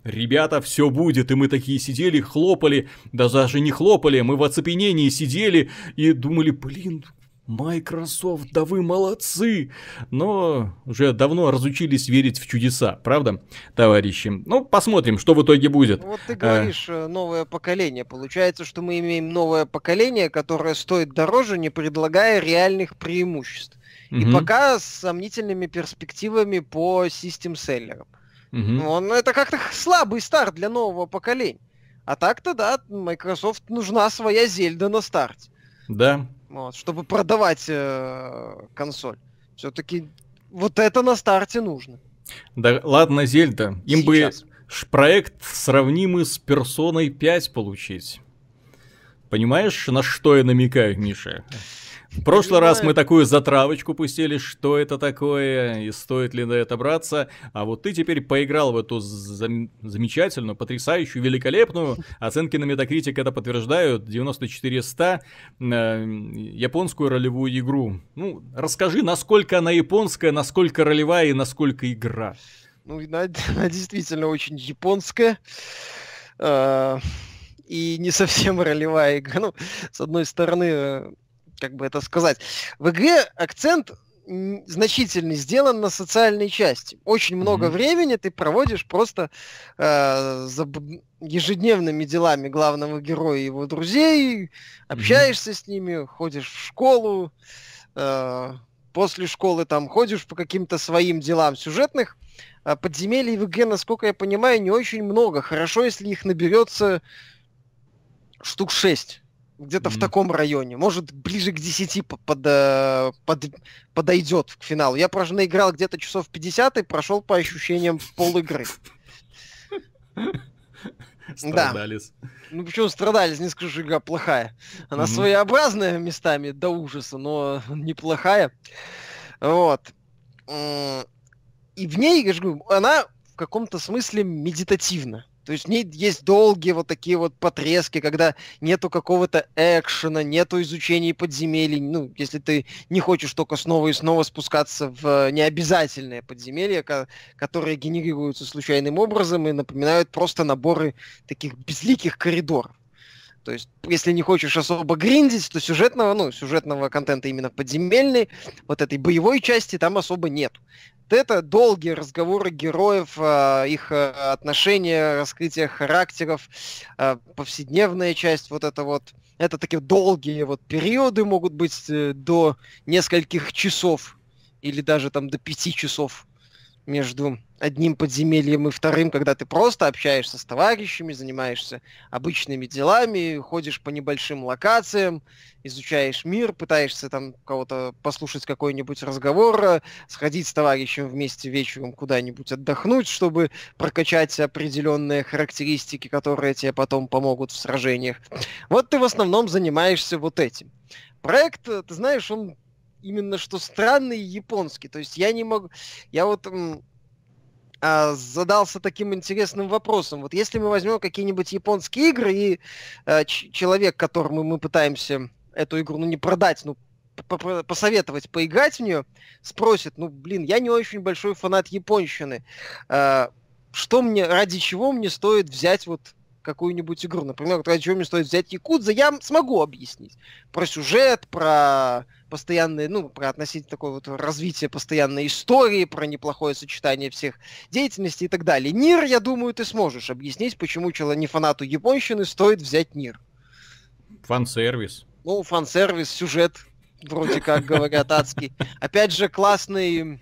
ребята, все будет. И мы такие сидели, хлопали, да даже не хлопали, мы в оцепенении сидели и думали, блин, Microsoft, да вы молодцы! Но уже давно разучились верить в чудеса, правда, товарищи? Ну, посмотрим, что в итоге будет. Вот ты э. говоришь, а... новое поколение. Получается, что мы имеем новое поколение, которое стоит дороже, не предлагая реальных преимуществ. Угу. И пока с сомнительными перспективами по систем-селлерам. Угу. Он ну, это как-то слабый старт для нового поколения. А так-то, да, Microsoft нужна своя Зельда на старте. Да. Вот, чтобы продавать э, консоль. Все-таки вот это на старте нужно. Да ладно, Зельда. Им Сейчас. бы проект сравнимый с персоной 5 получить. Понимаешь, на что я намекаю, Миша? В прошлый раз мы такую затравочку пустили, что это такое и стоит ли на это браться. А вот ты теперь поиграл в эту зам- замечательную, потрясающую, великолепную. Оценки на Metacritic это подтверждают. 94 100. Э, японскую ролевую игру. Ну, расскажи, насколько она японская, насколько ролевая и насколько игра. Ну, она, она действительно очень японская. Э, и не совсем ролевая игра. Ну, с одной стороны, э, как бы это сказать. В игре акцент значительный сделан на социальной части. Очень mm-hmm. много времени ты проводишь просто э, за ежедневными делами главного героя и его друзей, общаешься mm-hmm. с ними, ходишь в школу, э, после школы там ходишь по каким-то своим делам сюжетных. А подземелий в игре, насколько я понимаю, не очень много. Хорошо, если их наберется штук шесть где-то mm-hmm. в таком районе. Может, ближе к 10 под, э, под, подойдет к финалу. Я, правда, наиграл где-то часов 50 и прошел по ощущениям пол игры. Страдались. Да. Ну почему страдались? Не скажу, что игра плохая. Она своеобразная местами до ужаса, но неплохая. Вот. И в ней, я же говорю, она в каком-то смысле медитативна. То есть в есть долгие вот такие вот потрески, когда нету какого-то экшена, нету изучений подземелий. Ну, если ты не хочешь только снова и снова спускаться в э, необязательное подземелье, которые генерируются случайным образом и напоминают просто наборы таких безликих коридоров. То есть, если не хочешь особо гриндить, то сюжетного, ну, сюжетного контента именно подземельной, вот этой боевой части там особо нет это долгие разговоры героев, а, их а, отношения, раскрытие характеров, а, повседневная часть, вот это вот. Это такие долгие вот периоды могут быть э, до нескольких часов или даже там до пяти часов между одним подземельем и вторым, когда ты просто общаешься с товарищами, занимаешься обычными делами, ходишь по небольшим локациям, изучаешь мир, пытаешься там кого-то послушать какой-нибудь разговор, э, сходить с товарищем вместе вечером куда-нибудь отдохнуть, чтобы прокачать определенные характеристики, которые тебе потом помогут в сражениях. Вот ты в основном занимаешься вот этим. Проект, э, ты знаешь, он именно что странный японский. То есть я не могу... Я вот а, задался таким интересным вопросом. Вот если мы возьмем какие-нибудь японские игры, и а, человек, которому мы пытаемся эту игру, ну, не продать, ну, посоветовать поиграть в нее, спросит, ну, блин, я не очень большой фанат японщины. А, что мне, ради чего мне стоит взять вот какую-нибудь игру? Например, ради чего мне стоит взять Якудза, я смогу объяснить. Про сюжет, про постоянные, ну, про относительно такое вот развитие постоянной истории, про неплохое сочетание всех деятельностей и так далее. Нир, я думаю, ты сможешь объяснить, почему человек не фанату японщины стоит взять Нир. Фан-сервис. Ну, фан-сервис, сюжет, вроде как говорят, адский. Опять же, классный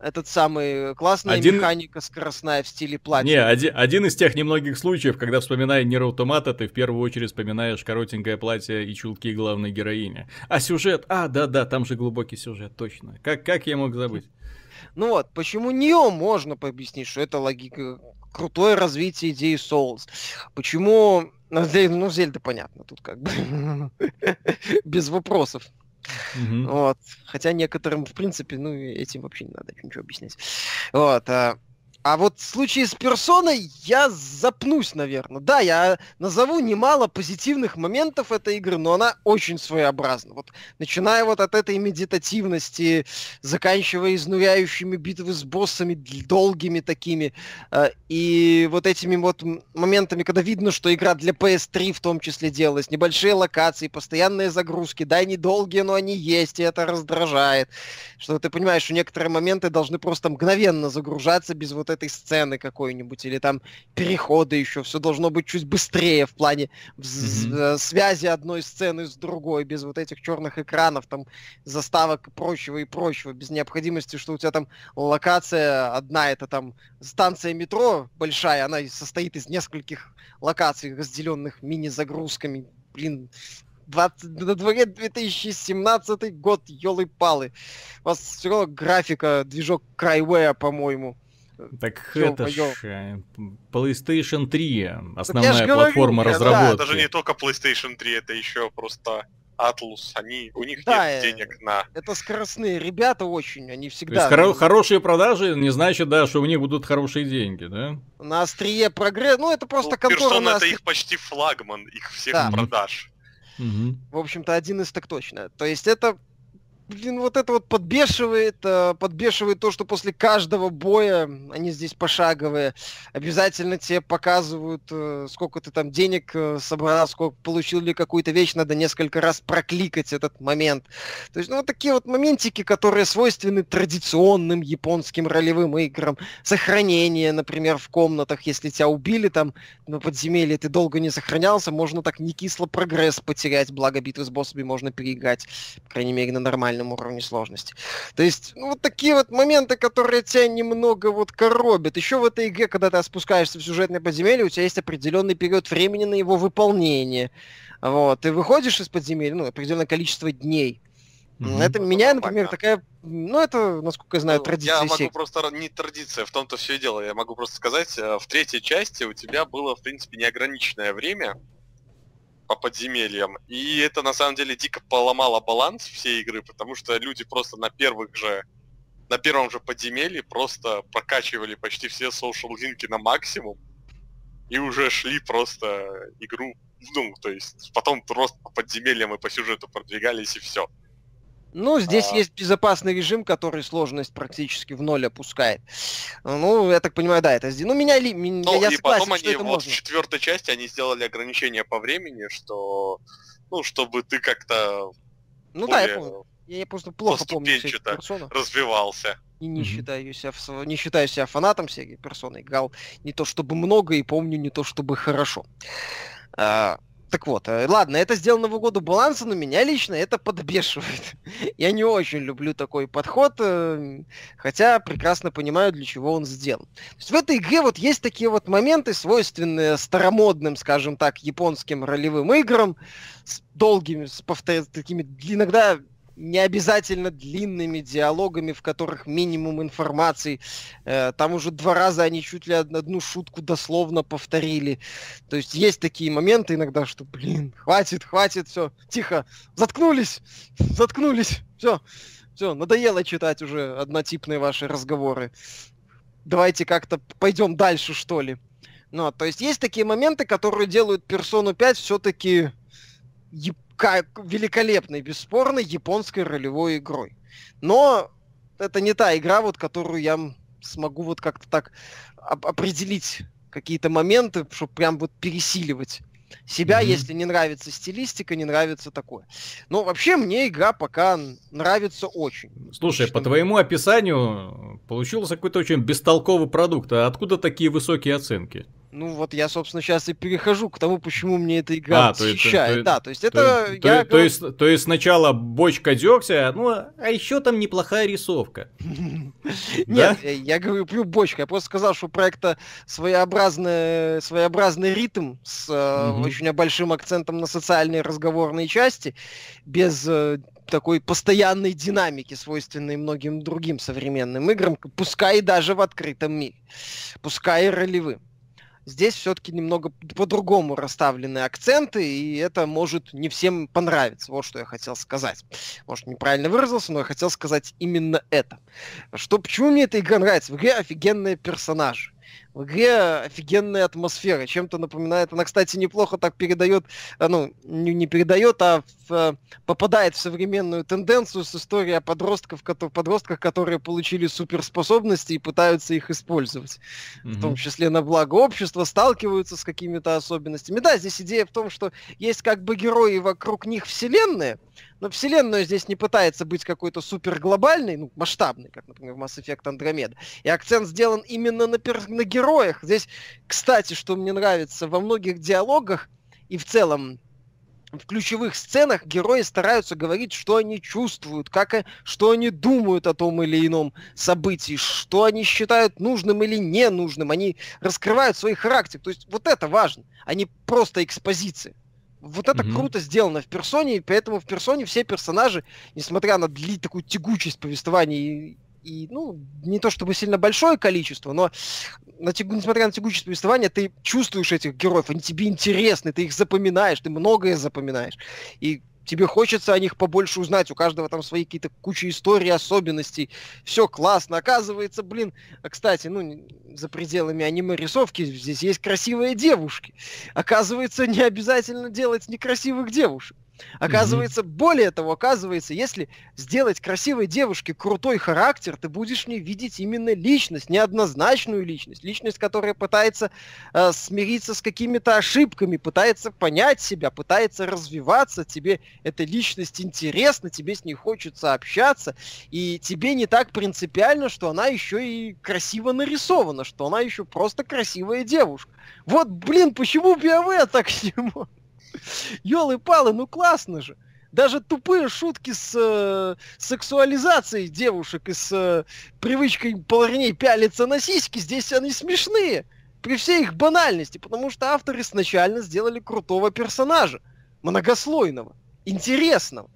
этот самый классная один... механика скоростная в стиле платья. Не, один, один из тех немногих случаев, когда вспоминая Нир Автомата, ты в первую очередь вспоминаешь коротенькое платье и чулки главной героини. А сюжет? А, да-да, там же глубокий сюжет, точно. Как, как я мог забыть? Ну вот, почему Нио можно пообъяснить, что это логика э, крутое развитие идеи Souls. Почему ну, Зельда ну, понятно, тут как бы без вопросов. Угу. Вот. Хотя некоторым, в принципе, ну, этим вообще не надо ничего объяснять. Вот. А... А вот в случае с персоной я запнусь, наверное. Да, я назову немало позитивных моментов этой игры, но она очень своеобразна. Вот начиная вот от этой медитативности, заканчивая изнуряющими битвы с боссами, долгими такими, э, и вот этими вот моментами, когда видно, что игра для PS3 в том числе делалась, небольшие локации, постоянные загрузки, да, они долгие, но они есть, и это раздражает. Что ты понимаешь, что некоторые моменты должны просто мгновенно загружаться без вот этой сцены какой-нибудь, или там переходы еще, все должно быть чуть быстрее в плане mm-hmm. связи одной сцены с другой, без вот этих черных экранов, там заставок и прочего и прочего, без необходимости, что у тебя там локация одна, это там станция метро большая, она состоит из нескольких локаций, разделенных мини-загрузками, блин, 20, на дворе 2017 год, ёлы палы У вас все равно графика, движок Cryware, по-моему. Так Всё, это пойдём. Э, ж PlayStation 3, основная платформа говорю, разработки. Да. Даже не только PlayStation 3, это еще просто Atlus, они, у них да, нет э, денег на... это скоростные ребята очень, они всегда... То есть хоро- хорошие продажи не значит, да, что у них будут хорошие деньги, да? На острие прогресс, ну это просто ну, контора на острие... это их почти флагман, их всех да. продаж. Угу. В общем-то, один из так точно. То есть это блин, вот это вот подбешивает, э, подбешивает то, что после каждого боя, они здесь пошаговые, обязательно тебе показывают, э, сколько ты там денег э, собрал, сколько получил ли какую-то вещь, надо несколько раз прокликать этот момент. То есть, ну, вот такие вот моментики, которые свойственны традиционным японским ролевым играм. Сохранение, например, в комнатах, если тебя убили там на подземелье, ты долго не сохранялся, можно так не кисло прогресс потерять, благо битвы с боссами можно переиграть, по крайней мере, на нормально минимальном уровне сложности. То есть, ну, вот такие вот моменты, которые тебя немного вот коробят. Еще в этой игре, когда ты спускаешься в сюжетное подземелье, у тебя есть определенный период времени на его выполнение. Вот, ты выходишь из подземелья, ну, определенное количество дней. Mm-hmm. Это ну, меня, например, Понятно. такая, ну это, насколько я знаю, ну, традиция. Я могу сей. просто не традиция, в том-то все и дело. Я могу просто сказать, э, в третьей части у тебя было, в принципе, неограниченное время, по подземельям. И это на самом деле дико поломало баланс всей игры, потому что люди просто на первых же на первом же подземелье просто прокачивали почти все соушал линки на максимум и уже шли просто игру, ну, то есть потом просто по подземельям и по сюжету продвигались и все. Ну, здесь а... есть безопасный режим, который сложность практически в ноль опускает. Ну, я так понимаю, да, это здесь. Ну, меня ли... Ну, я и согласен, потом они, что это вот можно. в четвертой части они сделали ограничение по времени, что... Ну, чтобы ты как-то... Ну более... да, я понял. Я, я просто плохо помню персону. развивался. И не mm-hmm. считаю себя не считаю себя фанатом всякой персоны. Гал, не то чтобы много и помню не то чтобы хорошо. А, так вот, э, ладно, это сделано в угоду баланса, но меня лично это подбешивает. Я не очень люблю такой подход, эм, хотя прекрасно понимаю, для чего он сделан. То есть в этой игре вот есть такие вот моменты, свойственные старомодным, скажем так, японским ролевым играм, с долгими, с повтор... такими иногда не обязательно длинными диалогами, в которых минимум информации. Э, там уже два раза они чуть ли одну шутку дословно повторили. То есть есть такие моменты иногда, что, блин, хватит, хватит, все, тихо, заткнулись, заткнулись, все, все, надоело читать уже однотипные ваши разговоры. Давайте как-то пойдем дальше, что ли. Ну, а, то есть есть такие моменты, которые делают персону 5 все-таки как великолепной, бесспорной японской ролевой игрой. Но это не та игра, вот которую я смогу вот как-то так определить какие-то моменты, чтобы прям вот пересиливать себя, mm-hmm. если не нравится стилистика, не нравится такое. Но вообще мне игра пока нравится очень. Слушай, по твоему описанию э, получился какой-то очень бестолковый продукт. А откуда такие высокие оценки? Ну вот я, собственно, сейчас и перехожу к тому, почему мне эта игра а, восхищает. То есть, да, то есть это... То, я... то, то, есть, то есть сначала бочка дегтя, ну а еще там неплохая рисовка. Нет, э, я говорю про бочка. Я просто сказал, что у проекта своеобразный, своеобразный ритм с э, очень большим акцентом на социальные разговорные части, без э, такой постоянной динамики, свойственной многим другим современным играм, пускай даже в открытом мире, пускай и ролевым здесь все-таки немного по-другому расставлены акценты, и это может не всем понравиться. Вот что я хотел сказать. Может, неправильно выразился, но я хотел сказать именно это. Что, почему мне эта игра нравится? В игре офигенные персонажи. В игре офигенная атмосфера, чем-то напоминает. Она, кстати, неплохо так передает, э, ну, не, не передает, а в, э, попадает в современную тенденцию с историей о подростков, которые, подростках, которые получили суперспособности и пытаются их использовать. Mm-hmm. В том числе на благо общества, сталкиваются с какими-то особенностями. Да, здесь идея в том, что есть как бы герои, вокруг них вселенная, но вселенная здесь не пытается быть какой-то суперглобальной, ну, масштабной, как, например, Mass Effect Andromeda. И акцент сделан именно на, пер... на героях. Здесь, кстати, что мне нравится, во многих диалогах и в целом в ключевых сценах герои стараются говорить, что они чувствуют, как, что они думают о том или ином событии, что они считают нужным или ненужным. Они раскрывают свой характер. То есть вот это важно, а не просто экспозиция вот это mm-hmm. круто сделано в персоне, и поэтому в персоне все персонажи, несмотря на дли, такую тягучесть повествования и, и, ну, не то чтобы сильно большое количество, но на тягу, несмотря на тягучесть повествования, ты чувствуешь этих героев, они тебе интересны, ты их запоминаешь, ты многое запоминаешь. И тебе хочется о них побольше узнать, у каждого там свои какие-то куча историй, особенностей, все классно. Оказывается, блин, а кстати, ну, за пределами аниме-рисовки здесь есть красивые девушки. Оказывается, не обязательно делать некрасивых девушек. Оказывается, mm-hmm. более того, оказывается, если сделать красивой девушке крутой характер, ты будешь не видеть именно личность, неоднозначную личность, личность, которая пытается э, смириться с какими-то ошибками, пытается понять себя, пытается развиваться, тебе эта личность интересна, тебе с ней хочется общаться, и тебе не так принципиально, что она еще и красиво нарисована, что она еще просто красивая девушка. Вот, блин, почему БМВ а так к Елы-палы, ну классно же. Даже тупые шутки с э, сексуализацией девушек и с э, привычкой парней пялиться на сиськи, здесь они смешные. При всей их банальности, потому что авторы сначала сделали крутого персонажа. Многослойного, интересного.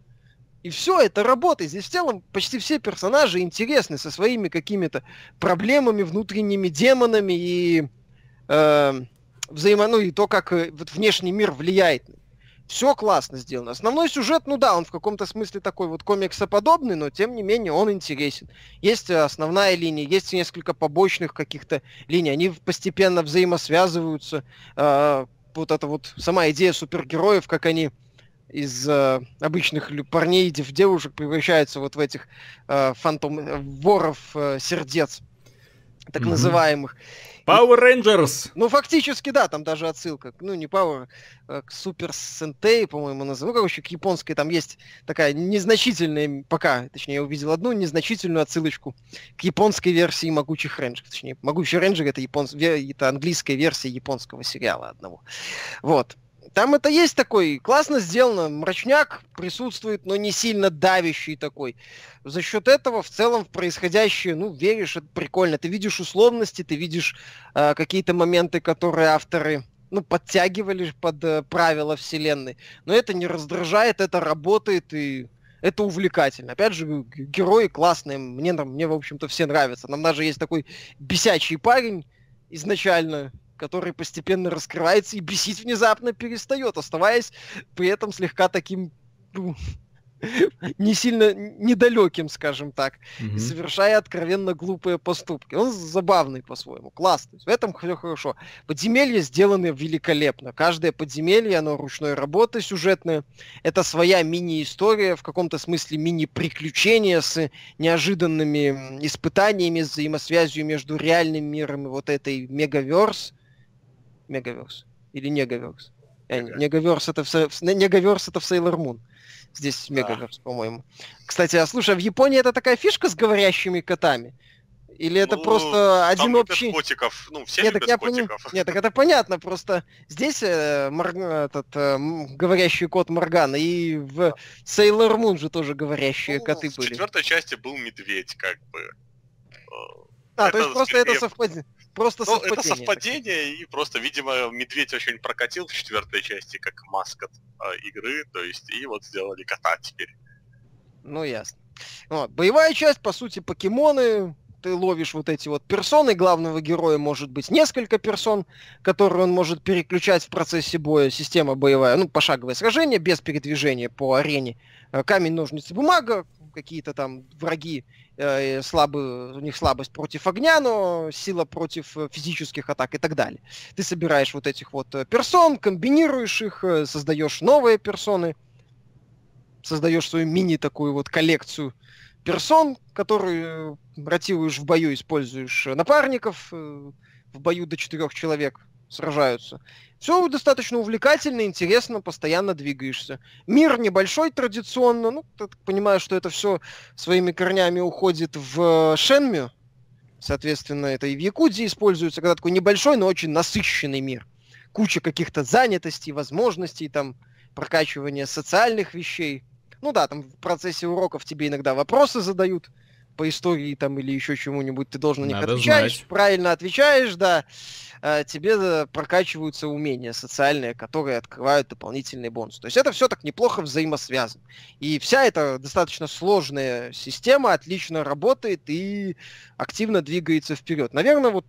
И все это работает. Здесь в целом почти все персонажи интересны со своими какими-то проблемами, внутренними демонами и... Э, взаимо, ну и то, как э, вот, внешний мир влияет. Все классно сделано. Основной сюжет, ну да, он в каком-то смысле такой вот комиксоподобный, но тем не менее он интересен. Есть э, основная линия, есть несколько побочных каких-то линий, они постепенно взаимосвязываются. Э, вот эта вот сама идея супергероев, как они из э, обычных парней и девушек превращаются вот в этих э, фантом э, воров э, сердец, так mm-hmm. называемых. Power Rangers! Ну, фактически, да, там даже отсылка, ну, не Power, а к Super Sentai, по-моему, назову, ну, короче, к японской, там есть такая незначительная, пока, точнее, я увидел одну незначительную отсылочку к японской версии Могучих Рейнджеров, точнее, Могучий Рейнджер — это, японс... это английская версия японского сериала одного. Вот. Там это есть такой, классно сделано, мрачняк присутствует, но не сильно давящий такой. За счет этого в целом в происходящее, ну, веришь, это прикольно. Ты видишь условности, ты видишь э, какие-то моменты, которые авторы ну, подтягивали под э, правила вселенной. Но это не раздражает, это работает и это увлекательно. Опять же, герои классные, мне, мне в общем-то, все нравятся. Нам даже есть такой бесячий парень изначально, который постепенно раскрывается и бесить внезапно перестает, оставаясь при этом слегка таким ну, не сильно недалеким, скажем так, mm-hmm. и совершая откровенно глупые поступки. Он забавный по-своему, классный. В этом все хорошо. Подземелья сделаны великолепно. Каждое подземелье, оно ручной работы сюжетное. Это своя мини-история, в каком-то смысле мини-приключение с неожиданными испытаниями, взаимосвязью между реальным миром и вот этой мегаверс Мегаверс. Или Негаверс. Негаверс это, в, Негаверс это в Sailor Moon. Здесь Мегаверс, да. по-моему. Кстати, а слушай, а в Японии это такая фишка с говорящими котами? Или это ну, просто один общий... котиков. Ну, все Нет, любят так котиков. Пони... Нет, так это понятно, просто здесь э, мор... этот э, говорящий кот Моргана, и в Sailor Moon же тоже говорящие ну, коты в были. В четвертой части был медведь, как бы. А, это то есть просто это совпадение. Просто ну, совпадение. Это совпадение, и просто, видимо, медведь очень прокатил в четвертой части, как маскот э, игры, то есть, и вот сделали кота теперь. Ну, ясно. Вот. Боевая часть, по сути, покемоны, ты ловишь вот эти вот персоны, главного героя может быть несколько персон, которые он может переключать в процессе боя, система боевая, ну, пошаговое сражение, без передвижения по арене, э, камень, ножницы, бумага, какие-то там враги, э, слабые, у них слабость против огня, но сила против э, физических атак и так далее. Ты собираешь вот этих вот э, персон, комбинируешь их, э, создаешь новые персоны, создаешь свою мини такую вот коллекцию персон, которые ратируешь в бою, используешь напарников, в бою до четырех человек сражаются. Все достаточно увлекательно, интересно, постоянно двигаешься. Мир небольшой традиционно, ну, ты понимаю, что это все своими корнями уходит в э, Шенмю, соответственно, это и в Якудии используется, когда такой небольшой, но очень насыщенный мир. Куча каких-то занятостей, возможностей, там, прокачивания социальных вещей. Ну да, там в процессе уроков тебе иногда вопросы задают, по истории там или еще чему-нибудь, ты должен на них Надо правильно отвечаешь, да, а, тебе э, прокачиваются умения социальные, которые открывают дополнительный бонус. То есть это все так неплохо взаимосвязано. И вся эта достаточно сложная система отлично работает и активно двигается вперед. Наверное, вот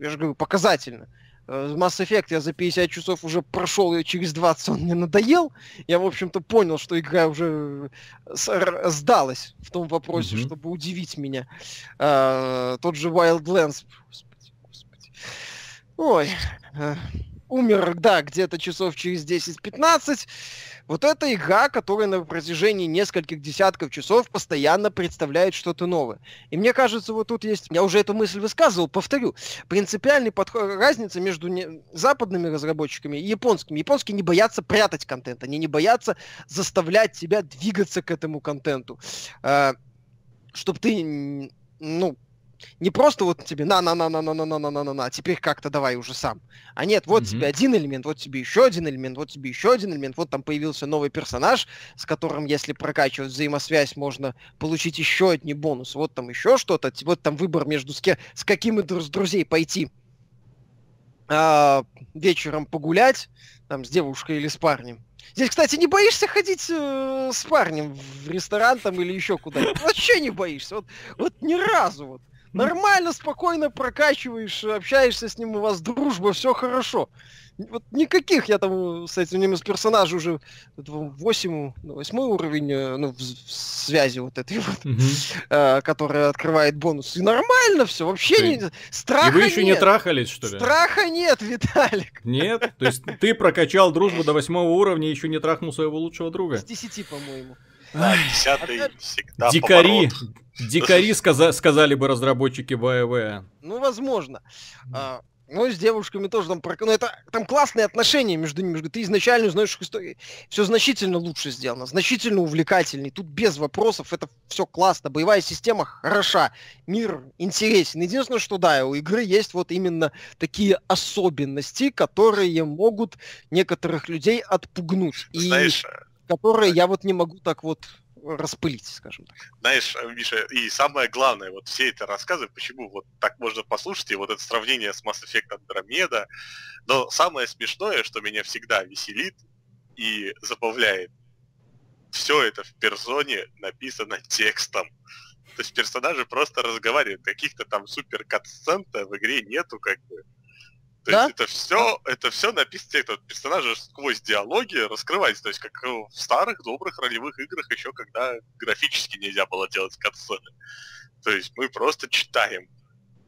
я же говорю, показательно. Э, Mass Effect я за 50 часов уже прошел, и через 20 он мне надоел. Я, в общем-то, понял, что игра уже э, сдалась в том вопросе, mm-hmm. чтобы удивить меня. А, тот же Wildlands. Господи, господи. Ой. А, умер, да, где-то часов через 10-15. Вот эта игра, которая на протяжении нескольких десятков часов постоянно представляет что-то новое. И мне кажется, вот тут есть, я уже эту мысль высказывал, повторю, принципиальный подход, разница между не... западными разработчиками и японскими. Японские не боятся прятать контент, они не боятся заставлять тебя двигаться к этому контенту, э, чтобы ты, ну, не просто вот тебе на-на-на-на-на-на-на-на-на-на, теперь как-то давай уже сам. А нет, вот тебе один элемент, вот тебе еще один элемент, вот тебе еще один элемент, вот там появился новый персонаж, с которым, если прокачивать взаимосвязь, можно получить еще одни бонусы, вот там еще что-то, вот там выбор между с, кем, с каким из друзей пойти а, вечером погулять, там, с девушкой или с парнем. Здесь, кстати, не боишься ходить э, с парнем в ресторан там или еще куда-нибудь? Вообще не боишься. Вот, вот ни разу. Вот. Нормально, спокойно прокачиваешь, общаешься с ним, у вас дружба, все хорошо. Вот никаких я там э, с этим из персонажей уже 8, 8 ну, уровень э, ну, в, связи вот этой вот, э, которая открывает бонус. И нормально все, вообще ты... не... страха И вы еще не трахались, что ли? Страха нет, Виталик. Нет? То есть ты прокачал дружбу до 8 уровня и еще не трахнул своего лучшего друга? С 10, по-моему десятый всегда Дикари, поворот. дикари сказа- сказали бы разработчики BioWare. Ну, возможно. А, ну, с девушками тоже там... Ну, это, там классные отношения между ними. Ты изначально знаешь их историю. Все значительно лучше сделано, значительно увлекательней. Тут без вопросов это все классно. Боевая система хороша. Мир интересен. Единственное, что да, у игры есть вот именно такие особенности, которые могут некоторых людей отпугнуть. Знаешь, И которые я вот не могу так вот распылить, скажем так. Знаешь, э, Миша, и самое главное, вот все это рассказы, почему вот так можно послушать, и вот это сравнение с Mass Effect Andromeda, но самое смешное, что меня всегда веселит и забавляет, все это в персоне написано текстом. То есть персонажи просто разговаривают, каких-то там супер в игре нету, как бы. То да? есть это все, это все на текст от персонажа сквозь диалоги раскрывается. То есть как в старых добрых ролевых играх еще когда графически нельзя было делать катсцены. То есть мы просто читаем.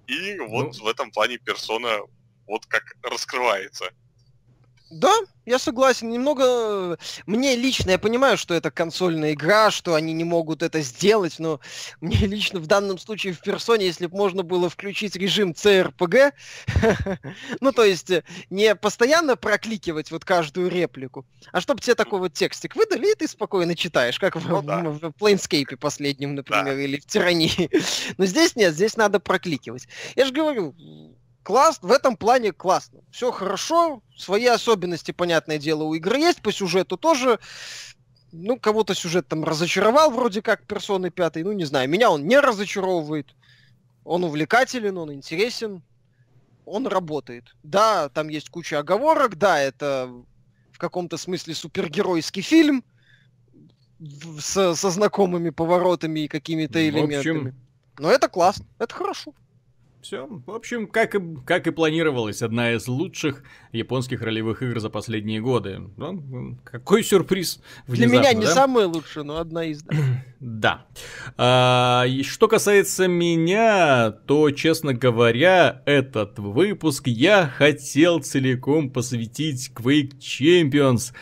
И вот ну... в этом плане персона вот как раскрывается. Да, я согласен. Немного э, мне лично, я понимаю, что это консольная игра, что они не могут это сделать, но мне лично в данном случае в персоне, если бы можно было включить режим CRPG, ну то есть э, не постоянно прокликивать вот каждую реплику, а чтобы тебе такой вот текстик выдали, и ты спокойно читаешь, как в, ну, да. Planescape последнем, например, или в Тирании. Но здесь нет, здесь надо прокликивать. Я же говорю, класс, в этом плане классно. Все хорошо, свои особенности, понятное дело, у игры есть, по сюжету тоже. Ну, кого-то сюжет там разочаровал вроде как персоны пятой, ну, не знаю, меня он не разочаровывает. Он увлекателен, он интересен, он работает. Да, там есть куча оговорок, да, это в каком-то смысле супергеройский фильм с, со знакомыми поворотами и какими-то элементами. общем... Но это классно, это хорошо. Все, в общем, как и, как и планировалось, одна из лучших японских ролевых игр за последние годы. Ну, какой сюрприз внезапно, Для меня не да? самая лучшая, но одна из. да. А, что касается меня, то, честно говоря, этот выпуск я хотел целиком посвятить Quake Champions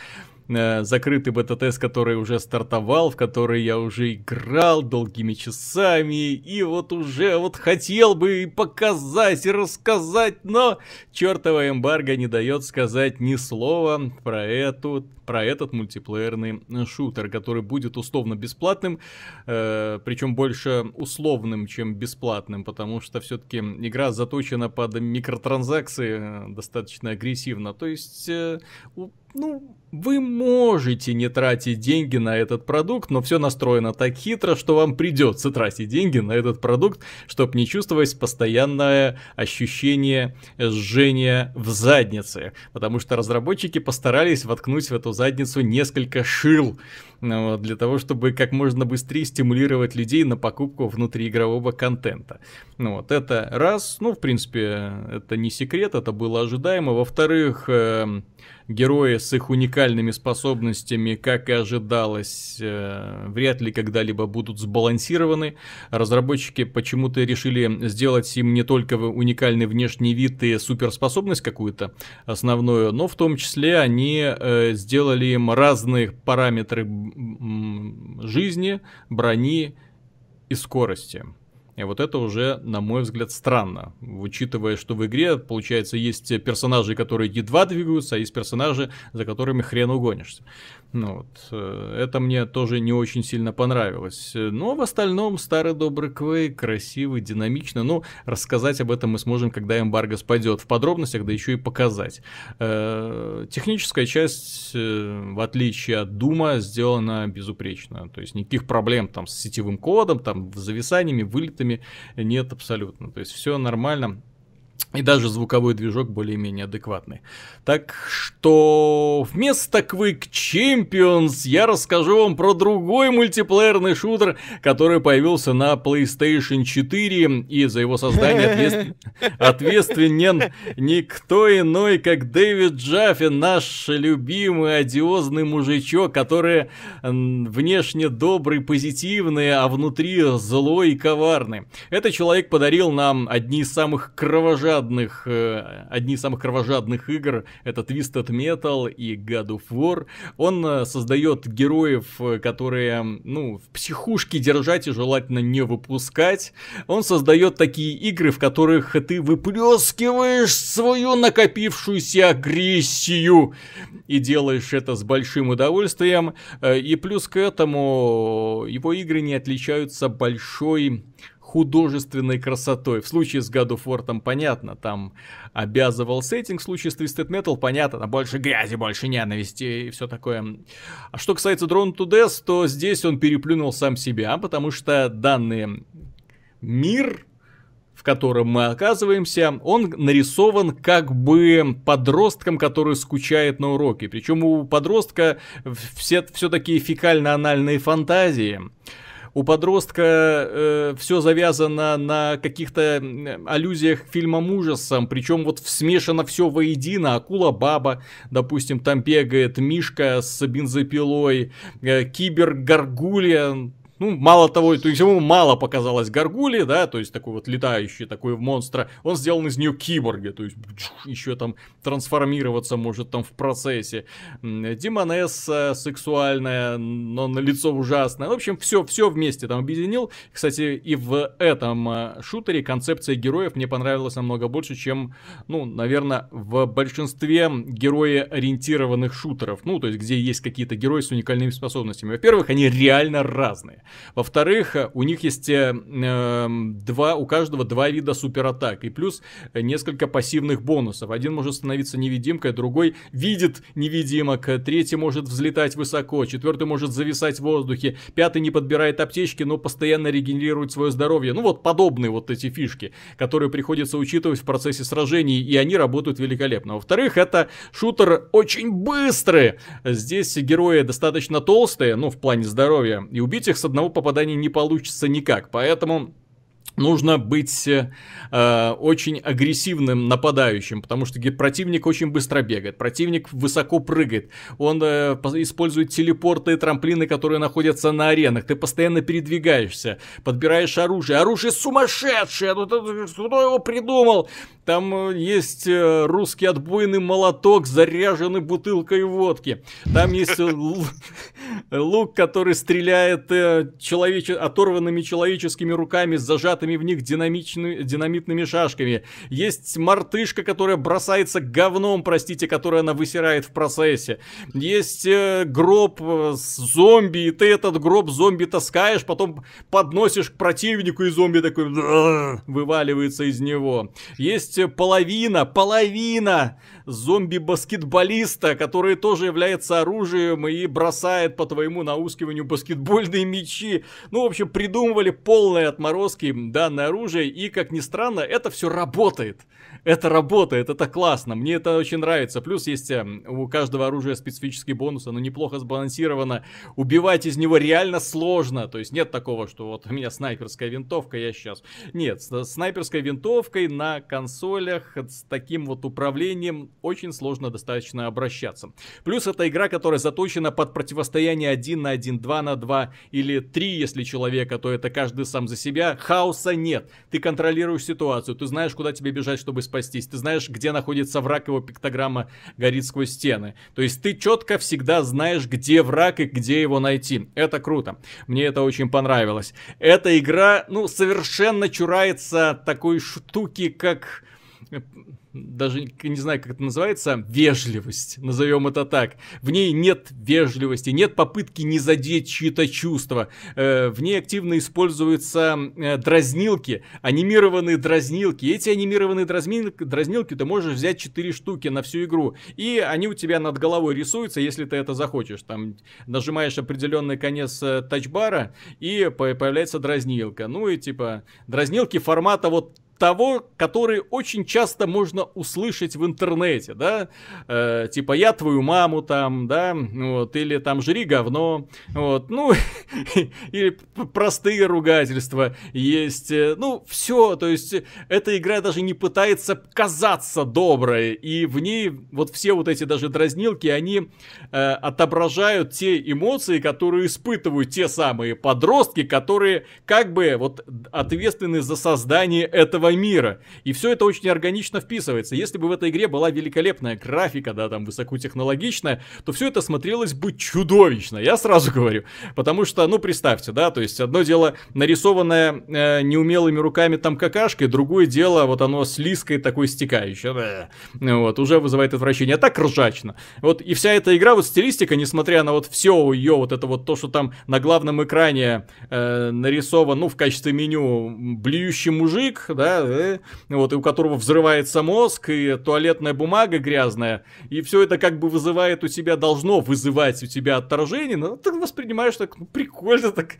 э, закрытый бета-тест, который уже стартовал, в который я уже играл долгими часами, и вот уже вот хотел бы и показать, и рассказать, но чертова эмбарго не дает сказать ни слова про, эту, про этот мультиплеерный шутер, который будет условно бесплатным, э, причем больше условным, чем бесплатным, потому что все-таки игра заточена под микротранзакции э, достаточно агрессивно, то есть э, ну, вы можете не тратить деньги на этот продукт, но все настроено так хитро, что вам придется тратить деньги на этот продукт, чтобы не чувствовать постоянное ощущение жжения в заднице. Потому что разработчики постарались воткнуть в эту задницу несколько шил ну, для того, чтобы как можно быстрее стимулировать людей на покупку внутриигрового контента. Ну, вот это раз, ну, в принципе, это не секрет, это было ожидаемо. Во-вторых, э, герои с их уникальными способностями, как и ожидалось, э, вряд ли когда-либо будут сбалансированы. Разработчики почему-то решили сделать им не только уникальный внешний вид и суперспособность какую-то основную, но в том числе они э, сделали им разные параметры жизни, брони и скорости. И вот это уже, на мой взгляд, странно. Учитывая, что в игре, получается, есть персонажи, которые едва двигаются, а есть персонажи, за которыми хрен угонишься. Ну вот, э, это мне тоже не очень сильно понравилось. Э, Но ну, а в остальном старый добрый Квейк, красивый, динамично. Ну, рассказать об этом мы сможем, когда эмбарго спадет в подробностях, да еще и показать. Э, техническая часть, в отличие от Дума, сделана безупречно. То есть никаких проблем там с сетевым кодом, там с зависаниями, вылетами нет абсолютно. То есть все нормально и даже звуковой движок более-менее адекватный. Так что вместо Quick Champions я расскажу вам про другой мультиплеерный шутер, который появился на PlayStation 4 и за его создание ответствен, ответственен никто иной, как Дэвид Джаффин, наш любимый одиозный мужичок, который внешне добрый, позитивный, а внутри злой и коварный. Этот человек подарил нам одни из самых кровожадных кровожадных, э, одни из самых кровожадных игр, это Twisted Metal и God of War. Он э, создает героев, э, которые, ну, в психушке держать и желательно не выпускать. Он создает такие игры, в которых ты выплескиваешь свою накопившуюся агрессию и делаешь это с большим удовольствием. И плюс к этому его игры не отличаются большой художественной красотой. В случае с God of War там понятно, там обязывал сеттинг, в случае с Twisted Metal понятно, там больше грязи, больше ненависти и все такое. А что касается Drone to Death, то здесь он переплюнул сам себя, потому что данный мир, в котором мы оказываемся, он нарисован как бы подростком, который скучает на уроке. Причем у подростка все, все такие фекально-анальные фантазии у подростка э, все завязано на каких-то аллюзиях к фильмам ужасам, причем вот смешано все воедино, акула-баба, допустим, там бегает, мишка с бензопилой, э, кибер-гаргулья, ну, мало того, то есть ему мало показалось горгули, да, то есть такой вот летающий такой монстра, он сделан из нее КИБОРГИ, то есть еще там трансформироваться может там в процессе. Демонесса сексуальная, но на лицо ужасное. В общем, все, все вместе там объединил. Кстати, и в этом а, шутере концепция героев мне понравилась намного больше, чем, ну, наверное, в большинстве герои-ориентированных шутеров. Ну, то есть, где есть какие-то герои с уникальными способностями. Во-первых, они реально разные. Во-вторых, у них есть э, эм, два, у каждого два вида суператак. И плюс э, несколько пассивных бонусов. Один может становиться невидимкой, другой видит невидимок, третий может взлетать высоко, четвертый может зависать в воздухе, пятый не подбирает аптечки, но постоянно регенерирует свое здоровье. Ну вот подобные вот эти фишки, которые приходится учитывать в процессе сражений, и они работают великолепно. Во-вторых, это шутер очень быстрый. Здесь герои достаточно толстые, ну в плане здоровья, и убить их с одного одного попадания не получится никак, поэтому нужно быть э, очень агрессивным нападающим, потому что противник очень быстро бегает, противник высоко прыгает, он э, использует телепорты и трамплины, которые находятся на аренах, ты постоянно передвигаешься, подбираешь оружие, оружие сумасшедшее, ну, кто его придумал? Там э, есть э, русский отбойный молоток, заряженный бутылкой водки, там есть лук, который стреляет э, оторванными человеческими руками с зажатой зажатыми в них динамичными, динамитными шашками. Есть мартышка, которая бросается говном, простите, которое она высирает в процессе. Есть э, гроб э, с зомби, и ты этот гроб зомби таскаешь, потом подносишь к противнику, и зомби такой вываливается из него. Есть э, половина, половина зомби-баскетболиста, который тоже является оружием и бросает по твоему наускиванию баскетбольные мячи. Ну, в общем, придумывали полные отморозки данное оружие, и, как ни странно, это все работает это работает, это классно, мне это очень нравится. Плюс есть эм, у каждого оружия специфический бонус, оно неплохо сбалансировано. Убивать из него реально сложно, то есть нет такого, что вот у меня снайперская винтовка, я сейчас... Нет, с снайперской винтовкой на консолях с таким вот управлением очень сложно достаточно обращаться. Плюс это игра, которая заточена под противостояние 1 на 1, 2 на 2 или 3, если человека, то это каждый сам за себя. Хаоса нет, ты контролируешь ситуацию, ты знаешь, куда тебе бежать, чтобы спасти спастись. Ты знаешь, где находится враг, его пиктограмма горит сквозь стены. То есть ты четко всегда знаешь, где враг и где его найти. Это круто. Мне это очень понравилось. Эта игра, ну, совершенно чурается такой штуки, как э, даже не знаю, как это называется, вежливость, назовем это так. В ней нет вежливости, нет попытки не задеть чьи-то чувства. Э, в ней активно используются э, дразнилки, анимированные дразнилки. Эти анимированные дразнилки, дразнилки ты можешь взять 4 штуки на всю игру, и они у тебя над головой рисуются, если ты это захочешь. Там нажимаешь определенный конец э, тачбара, и появляется дразнилка. Ну и типа дразнилки формата вот того, который очень часто можно услышать в интернете, да, э, типа я твою маму там, да, вот, или там жри говно, вот, ну, или простые ругательства есть, э, ну, все, то есть эта игра даже не пытается казаться доброй, и в ней вот все вот эти даже дразнилки, они э, отображают те эмоции, которые испытывают те самые подростки, которые как бы вот ответственны за создание этого этого мира. И все это очень органично вписывается. Если бы в этой игре была великолепная графика, да, там высокотехнологичная, то все это смотрелось бы чудовищно, я сразу говорю. Потому что, ну, представьте, да, то есть одно дело нарисованное э, неумелыми руками там какашкой, другое дело вот оно с такое стекающее. Э, вот, уже вызывает отвращение. А так ржачно. Вот, и вся эта игра, вот стилистика, несмотря на вот все ее, вот это вот то, что там на главном экране э, нарисован, ну, в качестве меню блюющий мужик, да, э, вот, и у которого взрывается мозг, и туалетная бумага грязная, и все это как бы вызывает у тебя, должно вызывать у тебя отторжение, но ты воспринимаешь так, ну, прикольно, так,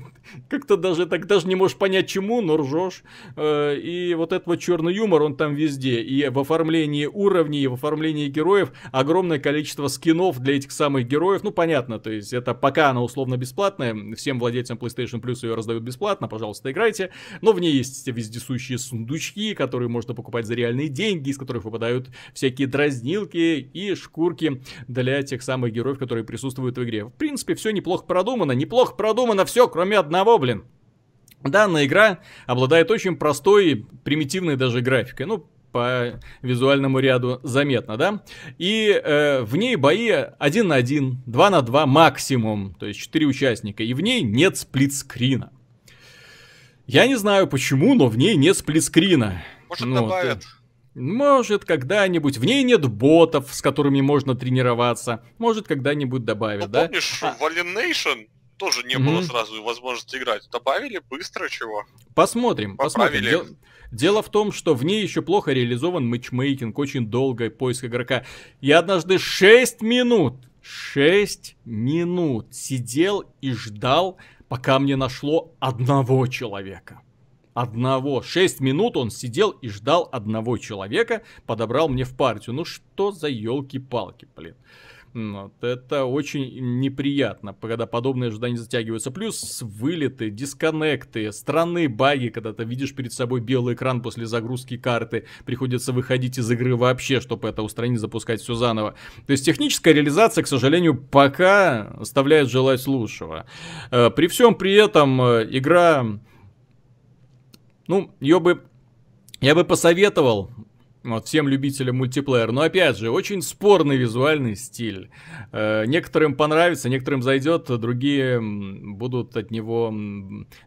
как-то даже так, даже не можешь понять чему, но ржешь. Э, и вот этот вот черный юмор, он там везде, и в оформлении уровней, и в оформлении героев огромное количество скинов для этих самых героев, ну, понятно, то есть это пока она условно бесплатная, всем владельцам PlayStation Plus ее раздают бесплатно, пожалуйста, играйте, но в ней есть вездесущие всякие сундучки, которые можно покупать за реальные деньги, из которых выпадают всякие дразнилки и шкурки для тех самых героев, которые присутствуют в игре. В принципе, все неплохо продумано, неплохо продумано все, кроме одного, блин. Данная игра обладает очень простой, примитивной даже графикой. Ну, по визуальному ряду заметно, да? И э, в ней бои один на один, два на два максимум, то есть четыре участника, и в ней нет сплитскрина. Я не знаю почему, но в ней нет сплитскрина. Может, ну, добавят. Э, может, когда-нибудь. В ней нет ботов, с которыми можно тренироваться. Может, когда-нибудь добавят, ну, да? помнишь, а... в Alienation тоже не mm-hmm. было сразу возможности играть. Добавили быстро чего. Посмотрим, Поправили. посмотрим. Дело в том, что в ней еще плохо реализован матчмейкинг, очень долгое поиск игрока. Я однажды 6 минут, 6 минут сидел и ждал, пока мне нашло одного человека. Одного. Шесть минут он сидел и ждал одного человека, подобрал мне в партию. Ну что за елки-палки, блин. Вот. Это очень неприятно, когда подобные ожидания затягиваются. Плюс вылеты, дисконнекты, странные баги, когда ты видишь перед собой белый экран после загрузки карты, приходится выходить из игры вообще, чтобы это устранить, запускать все заново. То есть техническая реализация, к сожалению, пока оставляет желать лучшего. Э, при всем при этом э, игра, ну, ее бы, я бы посоветовал вот всем любителям мультиплеера. Но опять же, очень спорный визуальный стиль. Э, некоторым понравится, некоторым зайдет, другие будут от него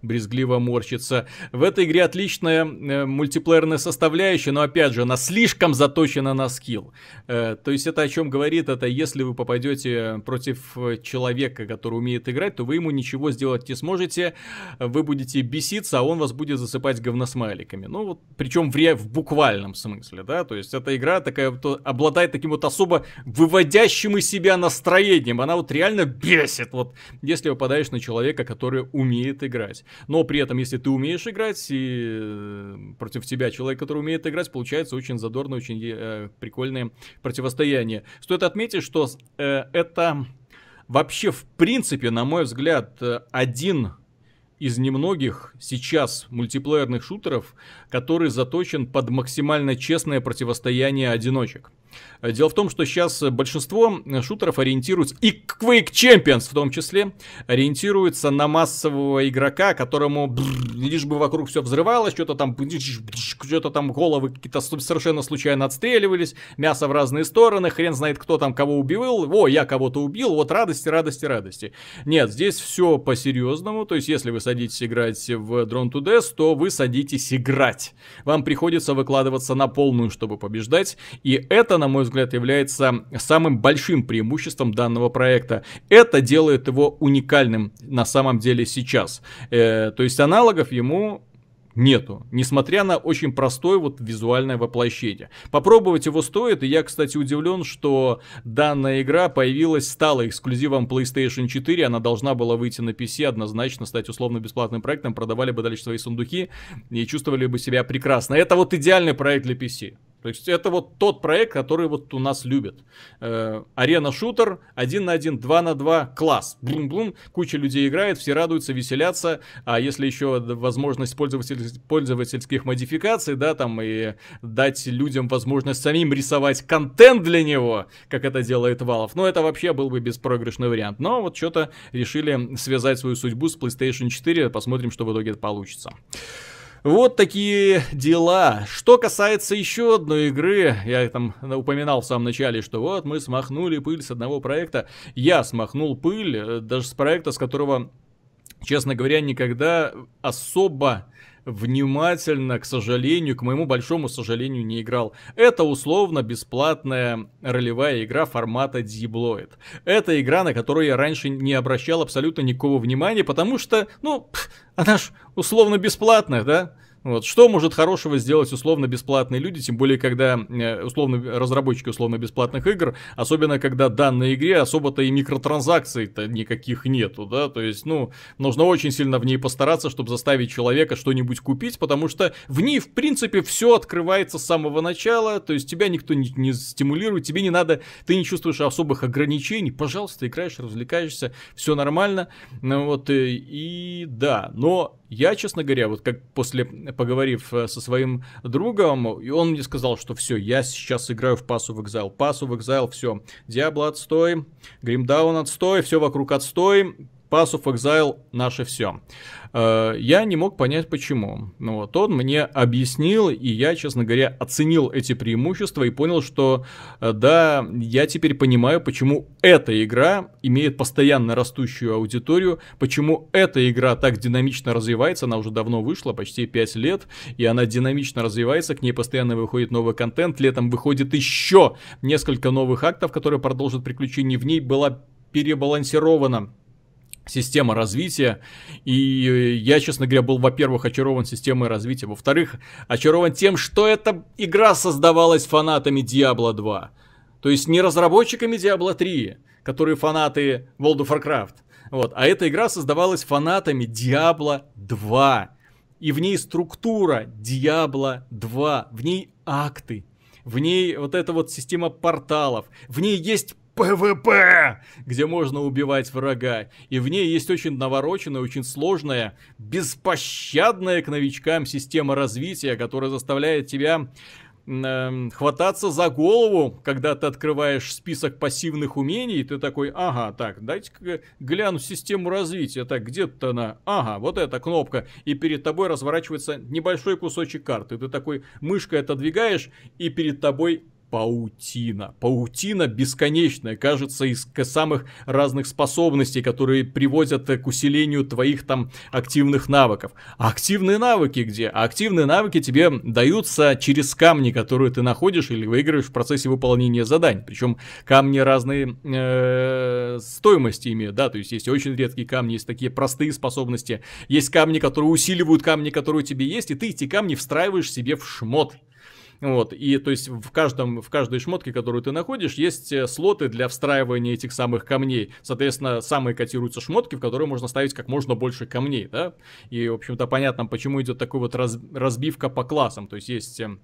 брезгливо морщиться. В этой игре отличная э, мультиплеерная составляющая, но опять же, она слишком заточена на скилл. Э, то есть это о чем говорит, это если вы попадете против человека, который умеет играть, то вы ему ничего сделать не сможете, вы будете беситься, а он вас будет засыпать говносмайликами. Ну вот, причем в, ре- в буквальном смысле, да, то есть эта игра такая вот э, обладает таким вот особо выводящим из себя настроением, она вот реально бесит, вот, если попадаешь на человека, который умеет играть. Но при этом, если ты умеешь играть, и э, против тебя человек, который умеет играть, получается очень задорное, очень э, прикольное противостояние. Стоит отметить, что э, это вообще, в принципе, на мой взгляд, э, один из немногих сейчас мультиплеерных шутеров, который заточен под максимально честное противостояние одиночек. Э, дело в том, что сейчас э, большинство э, шутеров ориентируются, и Quake Champions в том числе, ориентируется на массового игрока, которому бррр, лишь бы вокруг все взрывалось, что-то там, что-то там головы какие-то совершенно случайно отстреливались, мясо в разные стороны, хрен знает кто там кого убивал, о, я кого-то убил, вот радости, радости, радости. Нет, здесь все по-серьезному, то есть если вы садитесь играть в Drone to Death, то вы садитесь играть убивать. Вам приходится выкладываться на полную, чтобы побеждать. И это, на мой взгляд, является самым большим преимуществом данного проекта. Это делает его уникальным на самом деле сейчас. Э, то есть аналогов ему нету, несмотря на очень простое вот визуальное воплощение. Попробовать его стоит, и я, кстати, удивлен, что данная игра появилась, стала эксклюзивом PlayStation 4, она должна была выйти на PC однозначно, стать условно-бесплатным проектом, продавали бы дальше свои сундуки и чувствовали бы себя прекрасно. Это вот идеальный проект для PC. То есть это вот тот проект, который вот у нас любят. Э, арена-шутер, один на один, два на два, класс. Блум, блум, куча людей играет, все радуются, веселятся. А если еще возможность пользователь, пользовательских модификаций, да, там и дать людям возможность самим рисовать контент для него, как это делает Valve, ну это вообще был бы беспроигрышный вариант. Но вот что-то решили связать свою судьбу с PlayStation 4, посмотрим, что в итоге получится. Вот такие дела. Что касается еще одной игры, я там упоминал в самом начале, что вот мы смахнули пыль с одного проекта. Я смахнул пыль э, даже с проекта, с которого, честно говоря, никогда особо внимательно, к сожалению, к моему большому сожалению, не играл. Это условно бесплатная ролевая игра формата Dibloid. Это игра, на которую я раньше не обращал абсолютно никакого внимания, потому что, ну, она ж условно бесплатная, да? Вот. Что может хорошего сделать условно-бесплатные люди, тем более, когда э, условно разработчики условно-бесплатных игр, особенно когда данной игре особо-то и микротранзакций-то никаких нету, да, то есть, ну, нужно очень сильно в ней постараться, чтобы заставить человека что-нибудь купить, потому что в ней, в принципе, все открывается с самого начала, то есть тебя никто не, не стимулирует, тебе не надо, ты не чувствуешь особых ограничений, пожалуйста, играешь, развлекаешься, все нормально, ну, вот, и, э, и да, но я, честно говоря, вот как после э, Э, поговорив э, со своим другом, и он мне сказал, что все, я сейчас играю в Pass of Exile. Pass of Exile, все. Diablo отстой, Grimdown отстой, все вокруг отстой, Pass of Exile наше все. Э, я не мог понять почему. но ну вот он мне объяснил, и я, честно говоря, оценил эти преимущества и понял, что э, да, я теперь понимаю, почему эта игра имеет постоянно растущую аудиторию, почему эта игра так динамично развивается, она уже давно вышла, почти 5 лет, и она динамично развивается, к ней постоянно выходит новый контент, летом выходит еще несколько новых актов, которые продолжат приключения, в ней была перебалансирована система развития. И э, я, честно говоря, был, во-первых, очарован системой развития, во-вторых, очарован тем, что эта игра создавалась фанатами Diablo 2. То есть не разработчиками Diablo 3, которые фанаты World of Warcraft. Вот, а эта игра создавалась фанатами Diablo 2. И в ней структура Diablo 2, в ней акты, в ней вот эта вот система порталов, в ней есть ПВП, где можно убивать врага. И в ней есть очень навороченная, очень сложная, беспощадная к новичкам система развития, которая заставляет тебя эм, хвататься за голову, когда ты открываешь список пассивных умений, ты такой, ага, так, дайте-ка гляну систему развития, так, где-то она, ага, вот эта кнопка, и перед тобой разворачивается небольшой кусочек карты, ты такой мышкой отодвигаешь, и перед тобой паутина. Паутина бесконечная, кажется, из самых разных способностей, которые приводят э, к усилению твоих там активных навыков. А активные навыки где? А активные навыки тебе даются через камни, которые ты находишь или выигрываешь в процессе выполнения заданий. Причем камни разные э, стоимости имеют, да, то есть есть очень редкие камни, есть такие простые способности, есть камни, которые усиливают камни, которые у тебя есть, и ты эти камни встраиваешь себе в шмот. Вот, и то есть в, каждом, в каждой шмотке, которую ты находишь, есть э, слоты для встраивания этих самых камней. Соответственно, самые котируются шмотки, в которые можно ставить как можно больше камней, да. И, в общем-то, понятно, почему идет такой вот раз, разбивка по классам. То есть есть эм,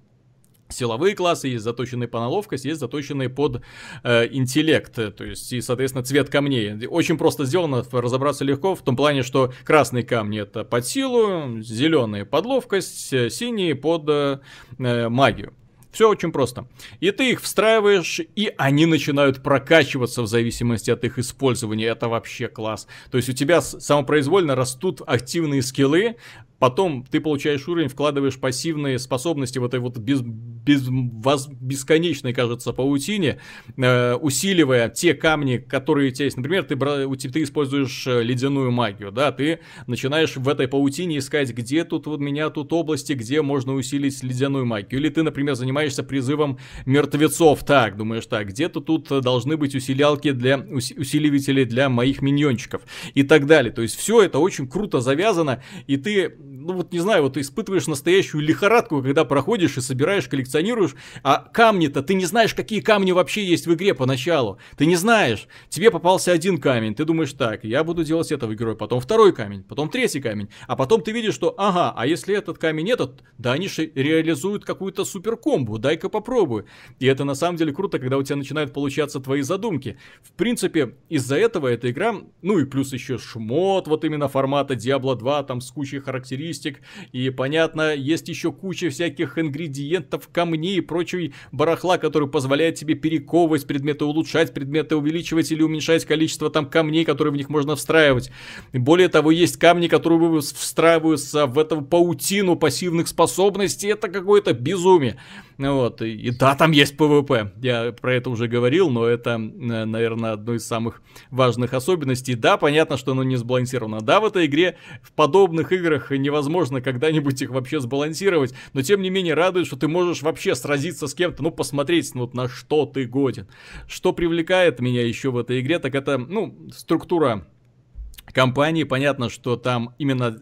силовые классы, есть заточенные по наловкость, есть заточенные под э, интеллект, то есть и, соответственно, цвет камней. Очень просто сделано, разобраться легко, в том плане, что красные камни это под силу, зеленые под ловкость, э, синие под э, э магию. Все очень просто. И ты их встраиваешь, и они начинают прокачиваться в зависимости от их использования. Это вообще класс. То есть у тебя самопроизвольно растут активные скиллы, Потом ты получаешь уровень, вкладываешь пассивные способности в этой вот без, без, воз, бесконечной, кажется, паутине, э, усиливая те камни, которые у тебя есть. Например, ты, ты используешь э, ледяную магию, да, ты начинаешь в этой паутине искать, где тут вот меня тут области, где можно усилить ледяную магию. Или ты, например, занимаешься призывом мертвецов, так, думаешь, так, где-то тут э, должны быть усилялки для, усиливателей для моих миньончиков и так далее. То есть все это очень круто завязано, и ты ну вот не знаю, вот ты испытываешь настоящую лихорадку, когда проходишь и собираешь, коллекционируешь, а камни-то, ты не знаешь, какие камни вообще есть в игре поначалу, ты не знаешь, тебе попался один камень, ты думаешь так, я буду делать этого героя, потом второй камень, потом третий камень, а потом ты видишь, что ага, а если этот камень этот, да они же реализуют какую-то суперкомбу, дай-ка попробую. И это на самом деле круто, когда у тебя начинают получаться твои задумки. В принципе, из-за этого эта игра, ну и плюс еще шмот вот именно формата Diablo 2, там с кучей характеристик, характеристик. И понятно, есть еще куча всяких ингредиентов, камней и прочей барахла, который позволяет тебе перековывать предметы, улучшать предметы, увеличивать или уменьшать количество там камней, которые в них можно встраивать. более того, есть камни, которые встраиваются в эту паутину пассивных способностей. Это какое-то безумие. Ну Вот, и, и да, там есть ПВП. Я про это уже говорил, но это, э, наверное, одно из самых важных особенностей. Да, понятно, что оно не сбалансировано. Да, в этой игре, в подобных играх невозможно когда-нибудь их вообще сбалансировать. Но, тем не менее, радует, что ты можешь вообще сразиться с кем-то, ну, посмотреть, ну, вот на что ты годен. Что привлекает меня еще в этой игре, так это, ну, структура компании. Понятно, что там именно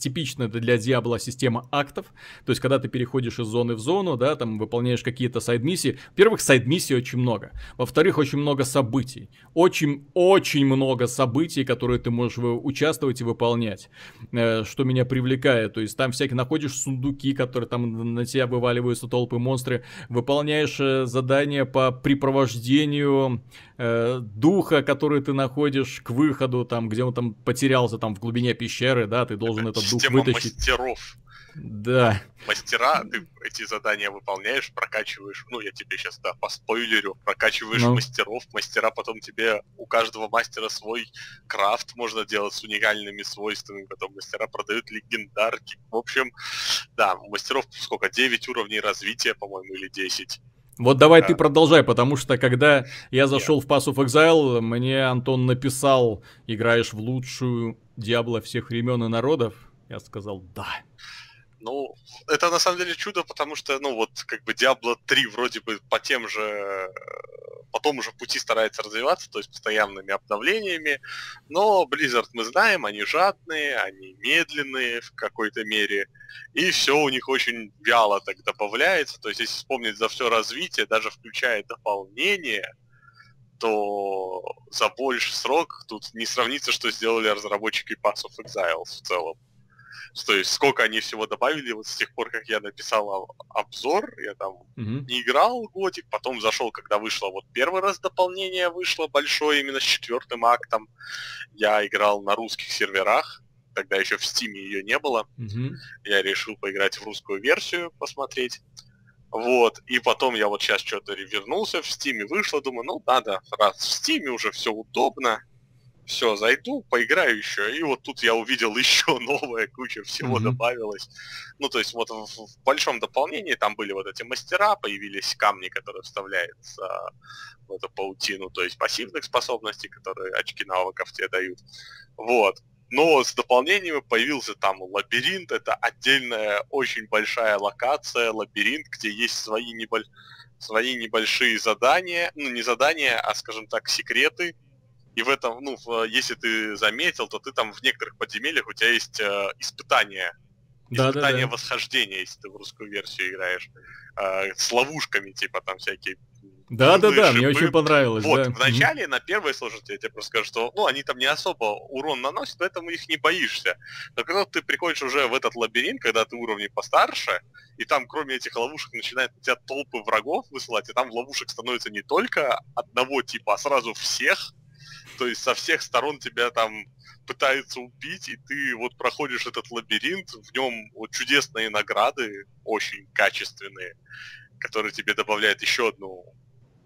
типичная для Diablo система актов. То есть, когда ты переходишь из зоны в зону, да, там выполняешь какие-то сайд-миссии. Во-первых, сайд-миссий очень много. Во-вторых, очень много событий. Очень-очень много событий, которые ты можешь участвовать и выполнять. Э, что меня привлекает. То есть, там всякие находишь сундуки, которые там на тебя вываливаются толпы монстры. Выполняешь э, задания по припровождению э, духа, который ты находишь к выходу, там, где он там потерялся там в глубине пещеры, да, ты должен этот дух вытащить. мастеров. Да. Мастера, ты эти задания выполняешь, прокачиваешь, ну я тебе сейчас, да, по спойлерю, прокачиваешь ну. мастеров, мастера потом тебе, у каждого мастера свой крафт можно делать с уникальными свойствами, потом мастера продают легендарки. В общем, да, у мастеров сколько, 9 уровней развития, по-моему, или 10. Вот давай да. ты продолжай, потому что когда я зашел Нет. в Pass of Exile, мне Антон написал, играешь в лучшую Диабло всех времен и народов. Я сказал «да». Ну, это на самом деле чудо, потому что, ну, вот, как бы Diablo 3 вроде бы по тем же, по тому же пути старается развиваться, то есть постоянными обновлениями, но Blizzard мы знаем, они жадные, они медленные в какой-то мере, и все у них очень вяло так добавляется, то есть если вспомнить за все развитие, даже включая дополнение, то за больший срок тут не сравнится, что сделали разработчики Pass of Exiles в целом. То есть сколько они всего добавили вот с тех пор, как я написал обзор, я там угу. не играл годик, потом зашел, когда вышло вот первый раз дополнение вышло большое именно с четвертым актом. Я играл на русских серверах, тогда еще в Steam ее не было. Угу. Я решил поиграть в русскую версию, посмотреть. Вот, и потом я вот сейчас что-то вернулся в Стиме, вышло, думаю, ну надо, раз в Стиме уже все удобно, все, зайду, поиграю еще. И вот тут я увидел еще новая куча всего mm-hmm. добавилось. Ну, то есть вот в, в большом дополнении там были вот эти мастера, появились камни, которые вставляются в эту паутину, то есть пассивных способностей, которые очки навыков тебе дают. Вот. Но с дополнениями появился там лабиринт, это отдельная очень большая локация, лабиринт, где есть свои, небольш... свои небольшие задания, ну не задания, а скажем так, секреты, и в этом, ну, в, э, если ты заметил, то ты там в некоторых подземельях у тебя есть э, испытание Да, да, да. восхождения, если ты в русскую версию играешь. Э, с ловушками, типа, там всякие да, да, да, шипы. мне очень понравилось. Вот, да. вначале на первой сложности я тебе просто скажу, что ну они там не особо урон наносят, поэтому их не боишься. Но когда ты приходишь уже в этот лабиринт, когда ты уровни постарше, и там кроме этих ловушек начинают тебя толпы врагов высылать, и там ловушек становится не только одного типа, а сразу всех, то есть со всех сторон тебя там пытаются убить, и ты вот проходишь этот лабиринт, в нем вот чудесные награды, очень качественные, которые тебе добавляют еще одну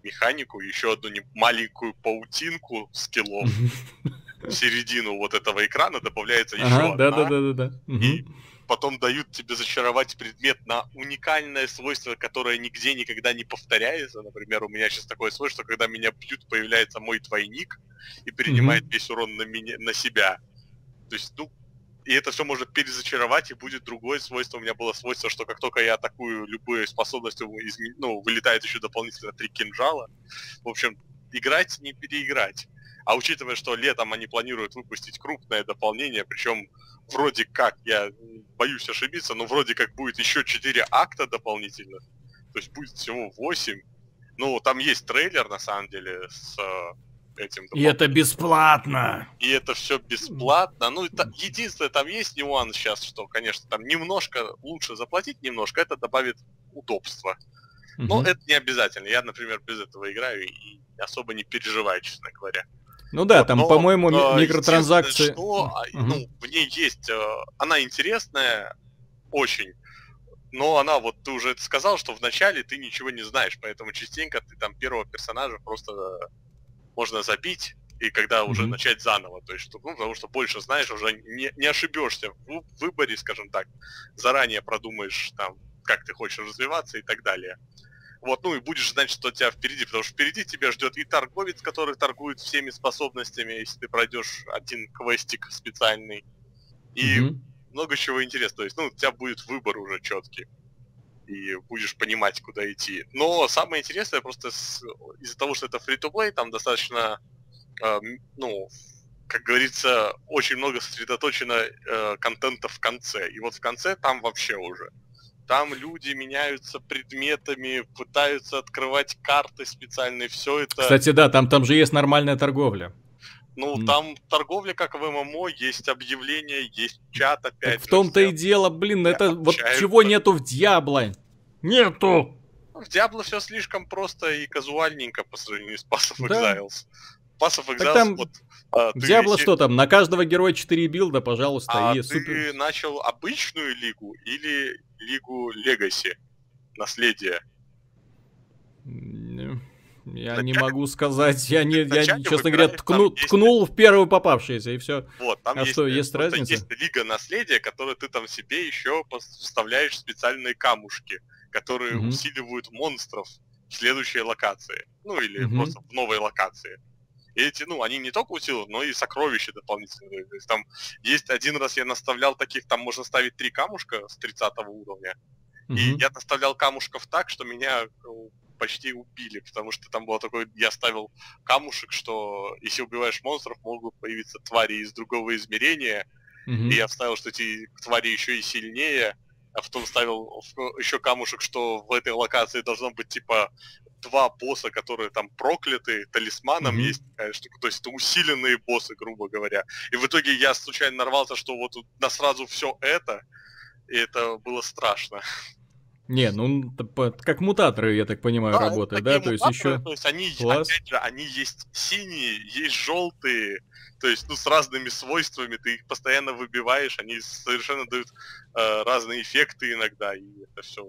механику, еще одну не маленькую паутинку скиллов в середину вот этого экрана добавляется еще ага, одна. Да, да, да, да, И потом дают тебе зачаровать предмет на уникальное свойство, которое нигде никогда не повторяется. Например, у меня сейчас такое свойство, когда меня бьют, появляется мой двойник, и принимает mm-hmm. весь урон на, меня, на себя. То есть, ну, и это все может перезачаровать, и будет другое свойство. У меня было свойство, что как только я атакую любую способность из, ну, вылетает еще дополнительно три кинжала. В общем, играть не переиграть. А учитывая, что летом они планируют выпустить крупное дополнение, причем вроде как, я боюсь ошибиться, но вроде как будет еще 4 акта дополнительных, то есть будет всего 8. Ну, там есть трейлер, на самом деле, с э, этим. И это бесплатно. И это все бесплатно. Ну, это, единственное, там есть нюанс сейчас, что, конечно, там немножко лучше заплатить немножко, это добавит удобства. Но угу. это не обязательно. Я, например, без этого играю и особо не переживаю, честно говоря. Ну да, вот, там, но, по-моему, но, э, микротранзакции. Что, угу. ну, в ней есть. Э, она интересная, очень но она вот ты уже это сказал, что вначале ты ничего не знаешь, поэтому частенько ты там первого персонажа просто можно забить, и когда уже mm-hmm. начать заново. То есть, ну, потому что больше знаешь, уже не, не ошибешься в выборе, скажем так, заранее продумаешь там, как ты хочешь развиваться и так далее. Вот, ну и будешь знать, что у тебя впереди, потому что впереди тебя ждет и торговец, который торгует всеми способностями, если ты пройдешь один квестик специальный, и mm-hmm. много чего интересного. То есть, ну, у тебя будет выбор уже четкий и будешь понимать, куда идти. Но самое интересное просто с... из-за того, что это free to play, там достаточно, э, ну, как говорится, очень много сосредоточено э, контента в конце. И вот в конце там вообще уже. Там люди меняются предметами, пытаются открывать карты специальные, все это. Кстати, да, там, там же есть нормальная торговля. Ну, mm. там торговля, как в ММО, есть объявление, есть чат опять. Так в ну, том-то и дело, блин, это вот чего нету в Диабло. Нету! Ну, в Диабло все слишком просто и казуальненько по сравнению с Pass of да. Exiles. Pass of Exiles, так там... вот а, Диабло весь... что там? На каждого героя 4 билда, пожалуйста. А и ты супер... начал обычную лигу или лигу Легаси? Наследие? Не. Я Вначале... не могу сказать, я не, я, честно говоря, ткну, есть... ткнул в первую попавшееся, и все. Вот, там а есть, что, э, есть ну, разница? Есть лига наследия, которую ты там себе еще вставляешь специальные камушки, которые угу. усиливают монстров в следующей локации. Ну, или угу. просто в новой локации. И эти, ну, они не только усиливают, но и сокровища дополнительные. То есть там есть один раз я наставлял таких, там можно ставить три камушка с 30 уровня. Mm-hmm. И я наставлял камушков так, что меня э, почти убили, потому что там было такое, я ставил камушек, что если убиваешь монстров, могут появиться твари из другого измерения, mm-hmm. и я вставил, что эти твари еще и сильнее, а потом ставил еще камушек, что в этой локации должно быть типа два босса, которые там прокляты, талисманом mm-hmm. есть такая штука, то есть это усиленные боссы, грубо говоря. И в итоге я случайно нарвался, что вот на сразу все это, и это было страшно. Не, ну как мутаторы, я так понимаю, да, работают, да? То есть еще. То есть они, Класс. опять же, они есть синие, есть желтые, то есть, ну, с разными свойствами, ты их постоянно выбиваешь, они совершенно дают э, разные эффекты иногда, и это все.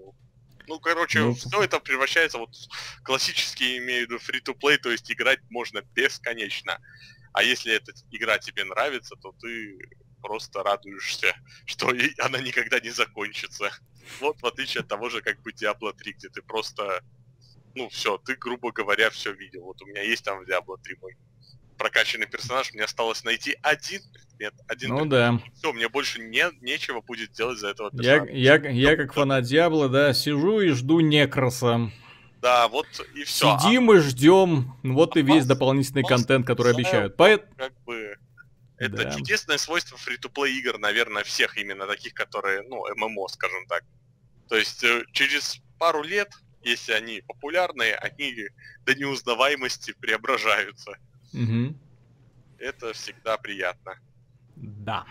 Ну, короче, ну... все это превращается вот классические имею в виду фри-то-плей, то есть играть можно бесконечно. А если эта игра тебе нравится, то ты просто радуешься, что она никогда не закончится. Вот в отличие от того же, как бы Diablo 3, где ты просто, ну все, ты, грубо говоря, все видел. Вот у меня есть там в Diablo 3 мой прокачанный персонаж, мне осталось найти один предмет. Один ну предмет. да. Все, мне больше не, нечего будет делать за этого персонажа. Я, я, я как фанат Диабло, да, сижу и жду некраса. Да, вот и все. Сидим а... и ждем. Вот а и весь дополнительный контент, который обещают. Поэтому... Как бы это да. чудесное свойство фри-то-плей игр, наверное, всех именно таких, которые, ну, ММО, скажем так. То есть э, через пару лет, если они популярные, они до неузнаваемости преображаются. Угу. Это всегда приятно. Да.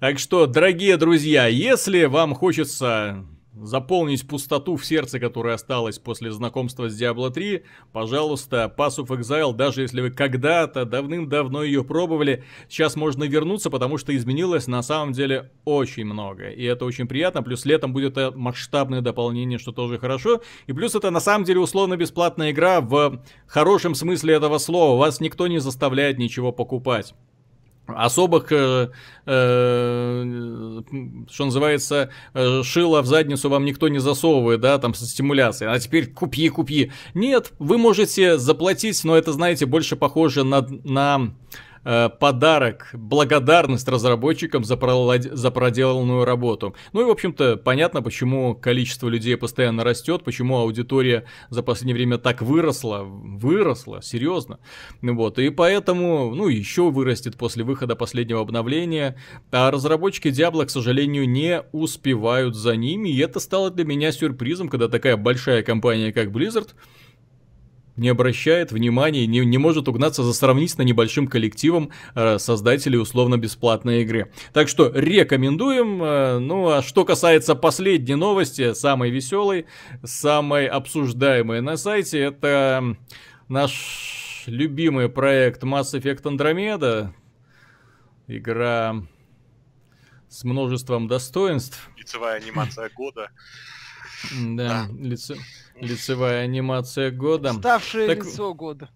Так что, дорогие друзья, если вам хочется заполнить пустоту в сердце, которая осталась после знакомства с Diablo 3, пожалуйста, Pass of Exile, даже если вы когда-то давным-давно ее пробовали, сейчас можно вернуться, потому что изменилось на самом деле очень много. И это очень приятно, плюс летом будет э, масштабное дополнение, что тоже хорошо. И плюс это на самом деле условно-бесплатная игра в хорошем смысле этого слова. Вас никто не заставляет ничего покупать особых, э, э, что называется, э, шила в задницу вам никто не засовывает, да, там, со стимуляцией. А теперь купи, купи. Нет, вы можете заплатить, но это, знаете, больше похоже на... на Э, подарок, благодарность разработчикам за, пролад... за проделанную работу. Ну и, в общем-то, понятно, почему количество людей постоянно растет, почему аудитория за последнее время так выросла, выросла, серьезно. Вот, и поэтому, ну, еще вырастет после выхода последнего обновления. А разработчики Diablo, к сожалению, не успевают за ними, и это стало для меня сюрпризом, когда такая большая компания, как Blizzard, не обращает внимания, не, не может угнаться за сравнительно небольшим коллективом э, создателей условно-бесплатной игры. Так что рекомендуем. Э, ну а что касается последней новости, самой веселой, самой обсуждаемой на сайте, это наш любимый проект Mass Effect Andromeda. Игра с множеством достоинств. Лицевая анимация года. Да, лицо. Лицевая анимация года. Ставшее так... лицо года.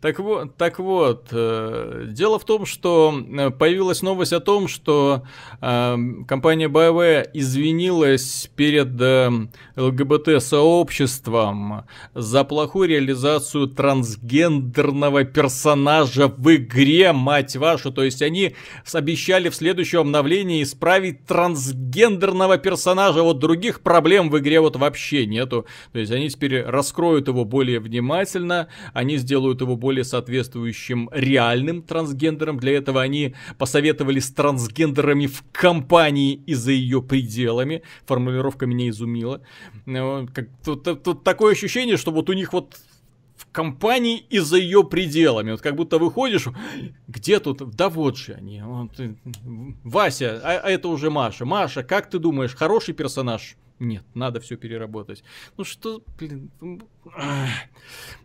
Так вот, так вот, э, дело в том, что э, появилась новость о том, что эм, компания BioWare извинилась перед э, ЛГБТ-сообществом за плохую реализацию трансгендерного персонажа в игре, мать вашу. То есть они обещали в следующем обновлении исправить трансгендерного персонажа. Вот других проблем в игре вот вообще нету. То есть они теперь раскроют его более внимательно, они сделают его более соответствующим реальным трансгендерам. Для этого они посоветовали с трансгендерами в компании и за ее пределами. Формулировка меня изумила. Ну, как, тут, тут такое ощущение, что вот у них вот в компании и за ее пределами. Вот как будто выходишь, где тут? Да вот же они. Вот, э, Вася, а, а это уже Маша. Маша, как ты думаешь, хороший персонаж? Нет, надо все переработать. Ну что, блин.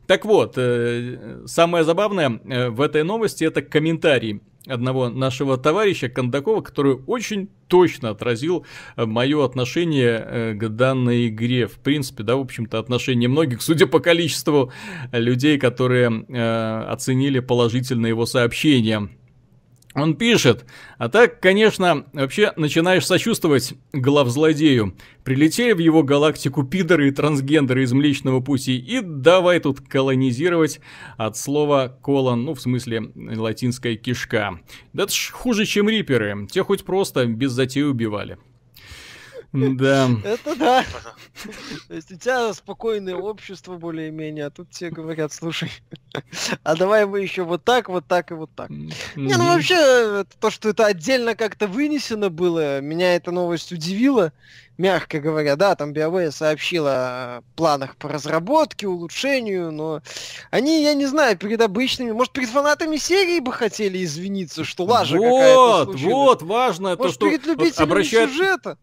Так вот, э, самое забавное э, в этой новости это комментарий одного нашего товарища Кондакова, который очень точно отразил э, мое отношение к данной игре. В принципе, да, в общем-то, отношение многих, судя по количеству людей, которые оценили положительно его сообщение. Он пишет, а так, конечно, вообще начинаешь сочувствовать главзлодею. Прилетели в его галактику пидоры и трансгендеры из Млечного Пути и давай тут колонизировать от слова колон, ну в смысле латинская кишка. Да это ж хуже, чем риперы, те хоть просто без затеи убивали. Да. Это да. То есть у тебя спокойное общество более-менее, а тут все говорят, слушай, а давай мы еще вот так, вот так и вот так. Не, ну вообще, э, то, что это отдельно как-то вынесено было, меня эта новость удивила, мягко говоря. Да, там BioWare сообщила о планах по разработке, улучшению, но они, я не знаю, перед обычными, может, перед фанатами серии бы хотели извиниться, что лажа вот, какая-то случилась. Вот, вот, важно может, то, что перед обращают... сюжета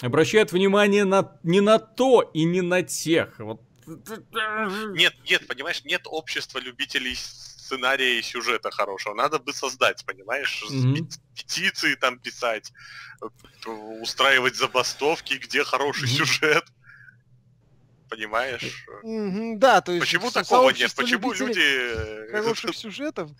обращают внимание на, не на то и не на тех. Вот. Нет, нет, понимаешь, нет общества любителей сценария и сюжета хорошего. Надо бы создать, понимаешь, mm-hmm. петиции там писать, э, устраивать забастовки, где хороший mm-hmm. сюжет понимаешь? Mm-hmm, да, то есть... Почему такого нет? Почему люди... Хороших сюжетов?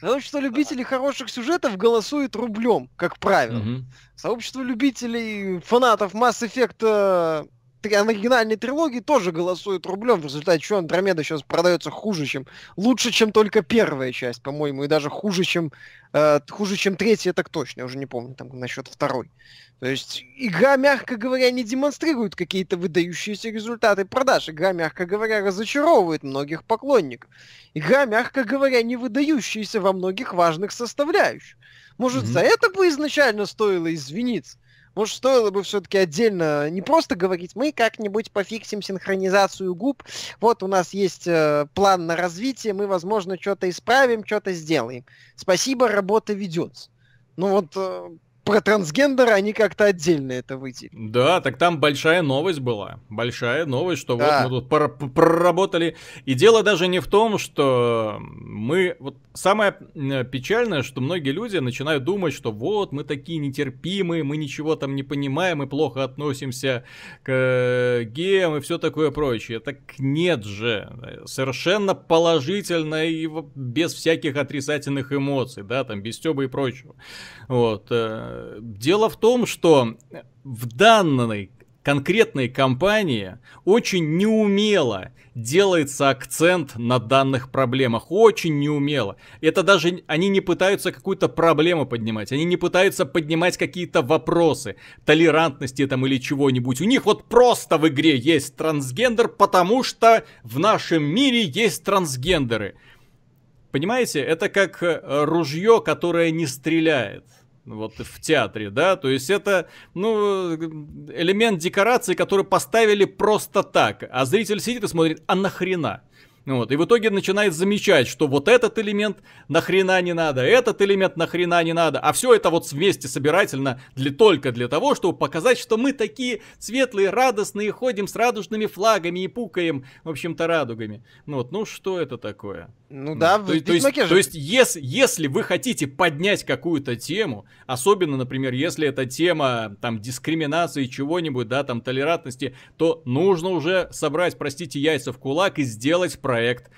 Потому что любители хороших сюжетов голосуют рублем, как правило. Mm-hmm. Сообщество любителей, фанатов Mass Effect э, оригинальной трилогии тоже голосуют рублем, в результате чего Андромеда сейчас продается хуже, чем лучше, чем только первая часть, по-моему, и даже хуже, чем э, хуже, чем третья, так точно, я уже не помню там насчет второй. То есть игра, мягко говоря, не демонстрирует какие-то выдающиеся результаты продаж. Игра, мягко говоря, разочаровывает многих поклонников. Игра, мягко говоря, не выдающаяся во многих важных составляющих. Может, mm-hmm. за это бы изначально стоило извиниться? Может, стоило бы все-таки отдельно не просто говорить, мы как-нибудь пофиксим синхронизацию губ, вот у нас есть э, план на развитие, мы, возможно, что-то исправим, что-то сделаем. Спасибо, работа ведется. Ну вот э, про трансгендера они как-то отдельно это выделили. Да, так там большая новость была. Большая новость, что да. вот мы тут пр проработали. И дело даже не в том, что мы... Вот самое печальное, что многие люди начинают думать, что вот мы такие нетерпимые, мы ничего там не понимаем, мы плохо относимся к э, геям и все такое прочее. Так нет же. Совершенно положительно и без всяких отрицательных эмоций, да, там, без стёба и прочего. Вот. Э, Дело в том, что в данной конкретной компании очень неумело делается акцент на данных проблемах. Очень неумело. Это даже они не пытаются какую-то проблему поднимать. Они не пытаются поднимать какие-то вопросы толерантности там или чего-нибудь. У них вот просто в игре есть трансгендер, потому что в нашем мире есть трансгендеры. Понимаете, это как э, ружье, которое не стреляет вот в театре, да, то есть это, ну, элемент декорации, который поставили просто так, а зритель сидит и смотрит, а нахрена? Ну вот, и в итоге начинает замечать, что вот этот элемент нахрена не надо, этот элемент нахрена не надо, а все это вот вместе собирательно для, только для того, чтобы показать, что мы такие светлые, радостные, ходим с радужными флагами и пукаем, в общем-то, радугами. Ну вот, ну что это такое? Ну, ну да, то, то есть, то есть ес, если вы хотите поднять какую-то тему, особенно, например, если это тема там дискриминации чего-нибудь, да, там толерантности, то нужно уже собрать, простите, яйца в кулак и сделать проект,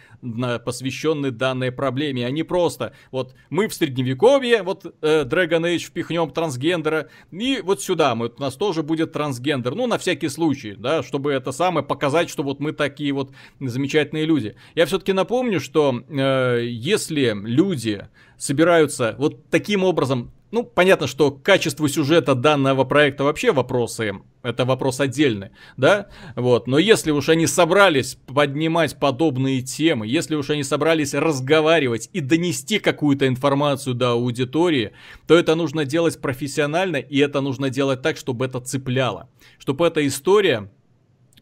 посвященный данной проблеме, а не просто вот мы в средневековье, вот э, Dragon Age впихнем трансгендера, и вот сюда мы, у нас тоже будет трансгендер, ну на всякий случай, да, чтобы это самое показать, что вот мы такие вот замечательные люди. Я все-таки напомню, что э, если люди собираются вот таким образом ну, понятно, что качество сюжета данного проекта вообще вопросы. Это вопрос отдельный, да? Вот. Но если уж они собрались поднимать подобные темы, если уж они собрались разговаривать и донести какую-то информацию до аудитории, то это нужно делать профессионально, и это нужно делать так, чтобы это цепляло. Чтобы эта история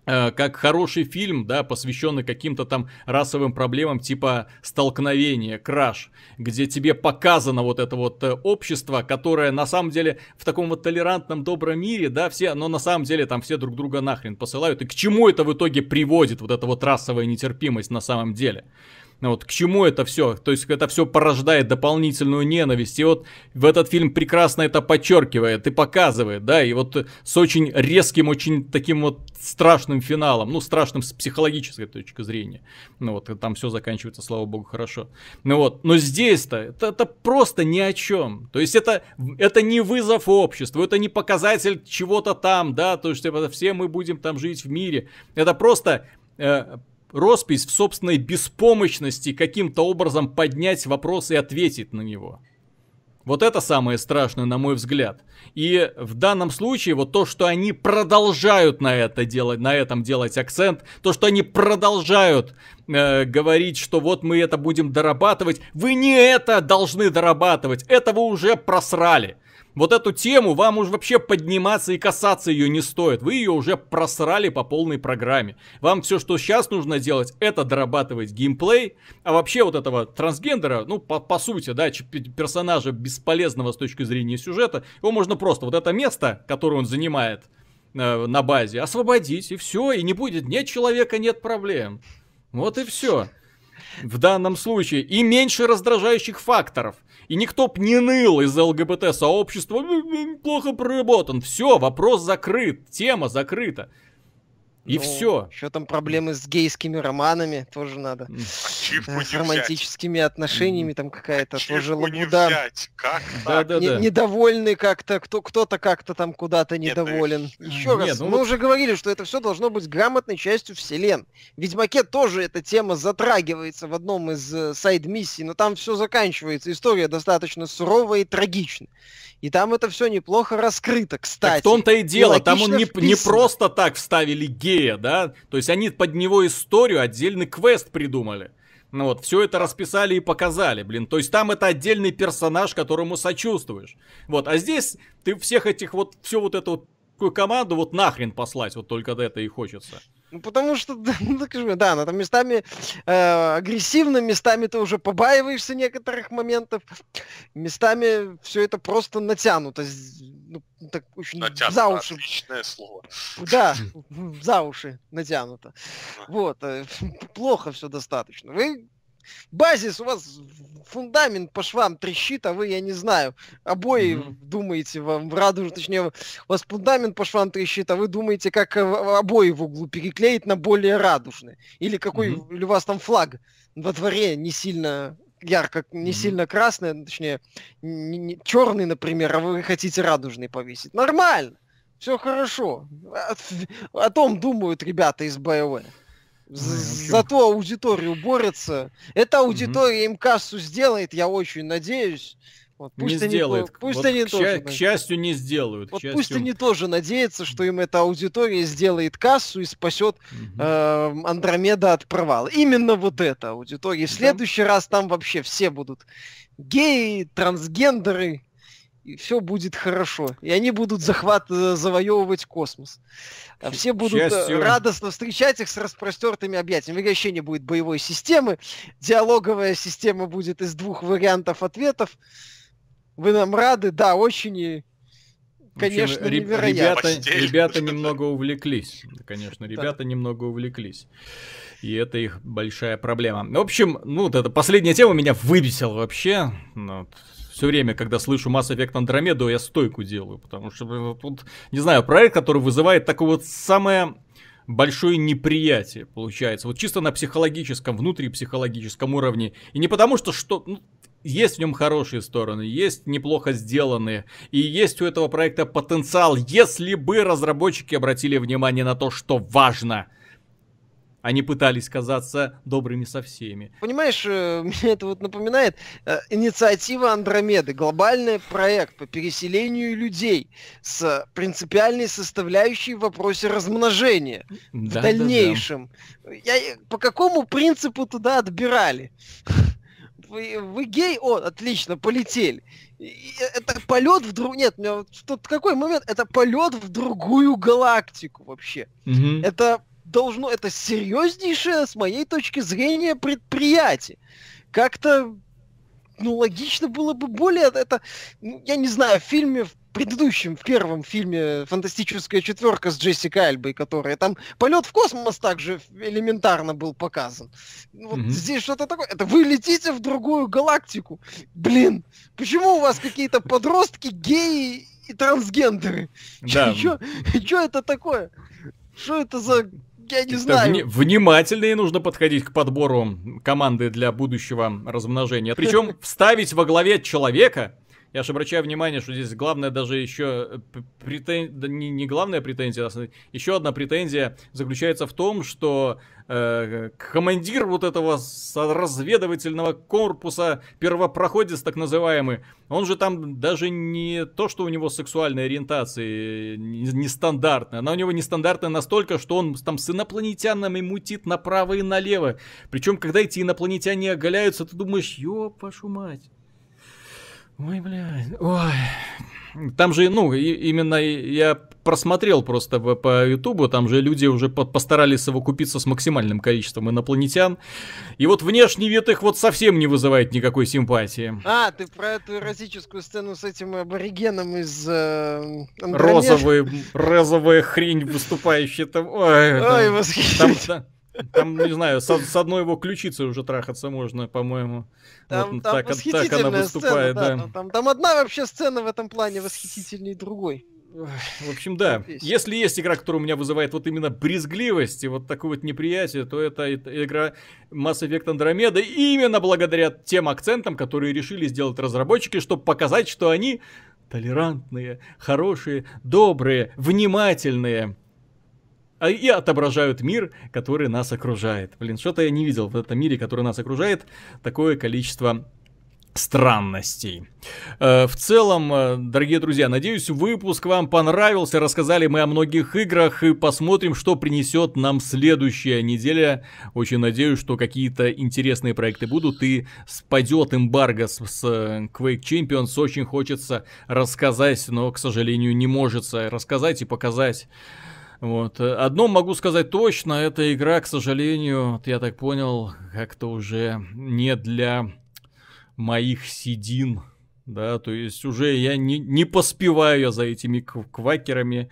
Э, как хороший фильм, да, посвященный каким-то там расовым проблемам типа столкновения, краш, где тебе показано вот это вот э, общество, которое на самом деле в таком вот толерантном добром мире, да, все, но на самом деле там все друг друга нахрен посылают. И к чему это в итоге приводит, вот эта вот расовая нетерпимость на самом деле? Ну вот к чему это все? То есть это все порождает дополнительную ненависть. И вот в этот фильм прекрасно это подчеркивает и показывает, да, и вот с очень резким, очень таким вот страшным финалом, ну, страшным с психологической точки зрения. Ну вот, там все заканчивается, слава богу, хорошо. Ну вот, но здесь-то это, это просто ни о чем. То есть это, это не вызов обществу, это не показатель чего-то там, да, то есть это все мы будем там жить в мире. Это просто э, роспись в собственной беспомощности каким-то образом поднять вопрос и ответить на него. Вот это самое страшное, на мой взгляд. И в данном случае вот то, что они продолжают на это делать, на этом делать акцент, то, что они продолжают э, говорить, что вот мы это будем дорабатывать, вы не это должны дорабатывать, это вы уже просрали. Вот эту тему вам уже вообще подниматься и касаться ее не стоит. Вы ее уже просрали по полной программе. Вам все, что сейчас нужно делать, это дорабатывать геймплей. А вообще вот этого трансгендера, ну, по, по сути, да, персонажа бесполезного с точки зрения сюжета, его можно просто вот это место, которое он занимает э, на базе, освободить, и все, и не будет, нет человека, нет проблем. Вот и все в данном случае и меньше раздражающих факторов. И никто б не ныл из-за ЛГБТ-сообщества, плохо проработан. Все, вопрос закрыт, тема закрыта. И ну, все. Еще там проблемы с гейскими романами тоже надо. Чипку с э, романтическими взять. отношениями там какая-то Чипку тоже лабуда. Взять. Как да, да, не, да. Недовольный как-то, кто, кто-то как-то там куда-то недоволен. Нет, Еще нет, раз, ну, мы вот... уже говорили, что это все должно быть грамотной частью вселен. В Ведьмаке тоже эта тема затрагивается в одном из э, сайд-миссий, но там все заканчивается. История достаточно суровая и трагичная. И там это все неплохо раскрыто, кстати. Так в том-то и дело, и там он не, не просто так вставили гей идея, да? То есть они под него историю, отдельный квест придумали. Ну вот, все это расписали и показали, блин. То есть там это отдельный персонаж, которому сочувствуешь. Вот, а здесь ты всех этих вот, все вот эту вот команду вот нахрен послать, вот только до это и хочется. Ну, потому что, да, ну, да она там местами э, агрессивно, местами ты уже побаиваешься некоторых моментов, местами все это просто натянуто. Ну, так очень натянуто, за уши. Отличное слово. Да, за уши натянуто. Вот, э, плохо все достаточно. Вы базис, у вас фундамент по швам трещит, а вы, я не знаю, обои mm-hmm. думаете, вам в радужно, точнее, у вас фундамент по швам трещит, а вы думаете, как э, обои в углу переклеить на более радужные. Или какой, mm-hmm. или у вас там флаг во дворе не сильно ярко, не mm-hmm. сильно красный, ну, точнее, не, не, черный, например, а вы хотите радужный повесить. Нормально, все хорошо. О, о том думают ребята из БВ. Э. Ну, зато аудиторию борется, Эта аудитория mm-hmm. им кассу сделает, я очень надеюсь. Вот, пусть не они, сделает. Пусть вот они к, тоже, к счастью, не сделают. Вот счастью... пусть они тоже надеются, что им эта аудитория сделает кассу и спасет угу. э, Андромеда от провала. Именно вот эта аудитория. В следующий да. раз там вообще все будут геи, трансгендеры, и все будет хорошо. И они будут захват э, завоевывать космос. А все будут э, Счастью. радостно встречать их с распростертыми объятиями. Вообще не будет боевой системы. Диалоговая система будет из двух вариантов ответов. Вы нам рады? Да, очень и конечно, общем, Ребята, Постель. ребята немного увлеклись. Конечно, ребята да. немного увлеклись. И это их большая проблема. В общем, ну, вот эта последняя тема меня выбесила вообще. Ну, вот. Все время, когда слышу Mass Effect Andromeda, я стойку делаю, потому что тут, не знаю, проект, который вызывает такое вот самое большое неприятие, получается. Вот чисто на психологическом, внутрипсихологическом уровне. И не потому что что... Ну, есть в нем хорошие стороны, есть неплохо сделанные, и есть у этого проекта потенциал, если бы разработчики обратили внимание на то, что важно. Они а пытались казаться добрыми со всеми. Понимаешь, э, мне это вот напоминает э, инициатива Андромеды, глобальный проект по переселению людей с принципиальной составляющей в вопросе размножения да, в дальнейшем. Да, да. Я, э, по какому принципу туда отбирали? вы, вы гей? О, отлично, полетели. И это полет в другую... Нет, тут какой момент? Это полет в другую галактику вообще. Угу. Это должно... Это серьезнейшее, с моей точки зрения, предприятие. Как-то ну, логично было бы более это, ну, я не знаю, в фильме предыдущем, в первом фильме «Фантастическая четверка» с Джессикой Альбой, которая там полет в космос также элементарно был показан. Вот mm-hmm. здесь что-то такое. Это вы летите в другую галактику. Блин, почему у вас какие-то подростки, геи и трансгендеры? Да. Что это такое? Что это за я не знаю. Вни- внимательнее нужно подходить к подбору команды для будущего размножения. Причем вставить во главе человека, я же обращаю внимание, что здесь главное даже еще э, претен... да не, не главная претензия, а еще одна претензия заключается в том, что э, командир вот этого разведывательного корпуса, первопроходец так называемый, он же там даже не то, что у него сексуальная ориентация э, нестандартная, она у него нестандартная настолько, что он там с инопланетянами мутит направо и налево. Причем, когда эти инопланетяне оголяются, ты думаешь, ёб вашу мать. Ой, блядь, ой. Там же, ну, и, именно я просмотрел просто в, по Ютубу, там же люди уже по постарались совокупиться с максимальным количеством инопланетян. И вот внешний вид их вот совсем не вызывает никакой симпатии. А, ты про эту эротическую сцену с этим аборигеном из... Э, Андромеж? розовый, розовая хрень выступающая там. Ой, Ой там, восхищ... там, там, не знаю, с, с одной его ключицей уже трахаться можно, по-моему. Там, вот, там так, так она выступает, сцена, да. да. Там, там одна вообще сцена в этом плане восхитительнее другой. В общем, да. Если есть игра, которая у меня вызывает вот именно брезгливость и вот такое вот неприятие, то это, это игра Mass Effect Andromeda именно благодаря тем акцентам, которые решили сделать разработчики, чтобы показать, что они толерантные, хорошие, добрые, внимательные. А и отображают мир, который нас окружает. Блин, что-то я не видел в этом мире, который нас окружает, такое количество странностей. Э, в целом, э, дорогие друзья, надеюсь, выпуск вам понравился. Рассказали мы о многих играх и посмотрим, что принесет нам следующая неделя. Очень надеюсь, что какие-то интересные проекты будут и спадет эмбарго с, с э, Quake Champions. Очень хочется рассказать, но, к сожалению, не может рассказать и показать. Вот. Э, одно могу сказать точно, эта игра, к сожалению, я так понял, как-то уже не для моих седин. Да, то есть уже я не, не поспеваю за этими квакерами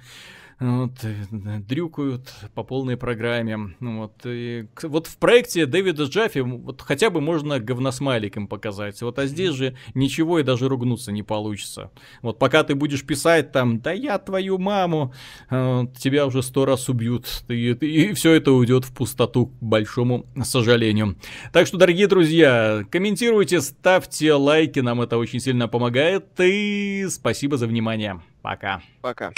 вот, э, э, дрюкают по полной программе. Ну вот, и, вот в проекте Дэвида Джаффи вот хотя бы можно говносмайликом показать. Вот, а здесь же ничего и даже ругнуться не получится. Вот пока ты будешь писать там, да я твою маму, э, вот, тебя уже сто раз убьют. И, и все это уйдет в пустоту, к большому сожалению. Так что, дорогие друзья, комментируйте, ставьте лайки, нам это очень сильно помогает. И спасибо за внимание. Пока. Пока.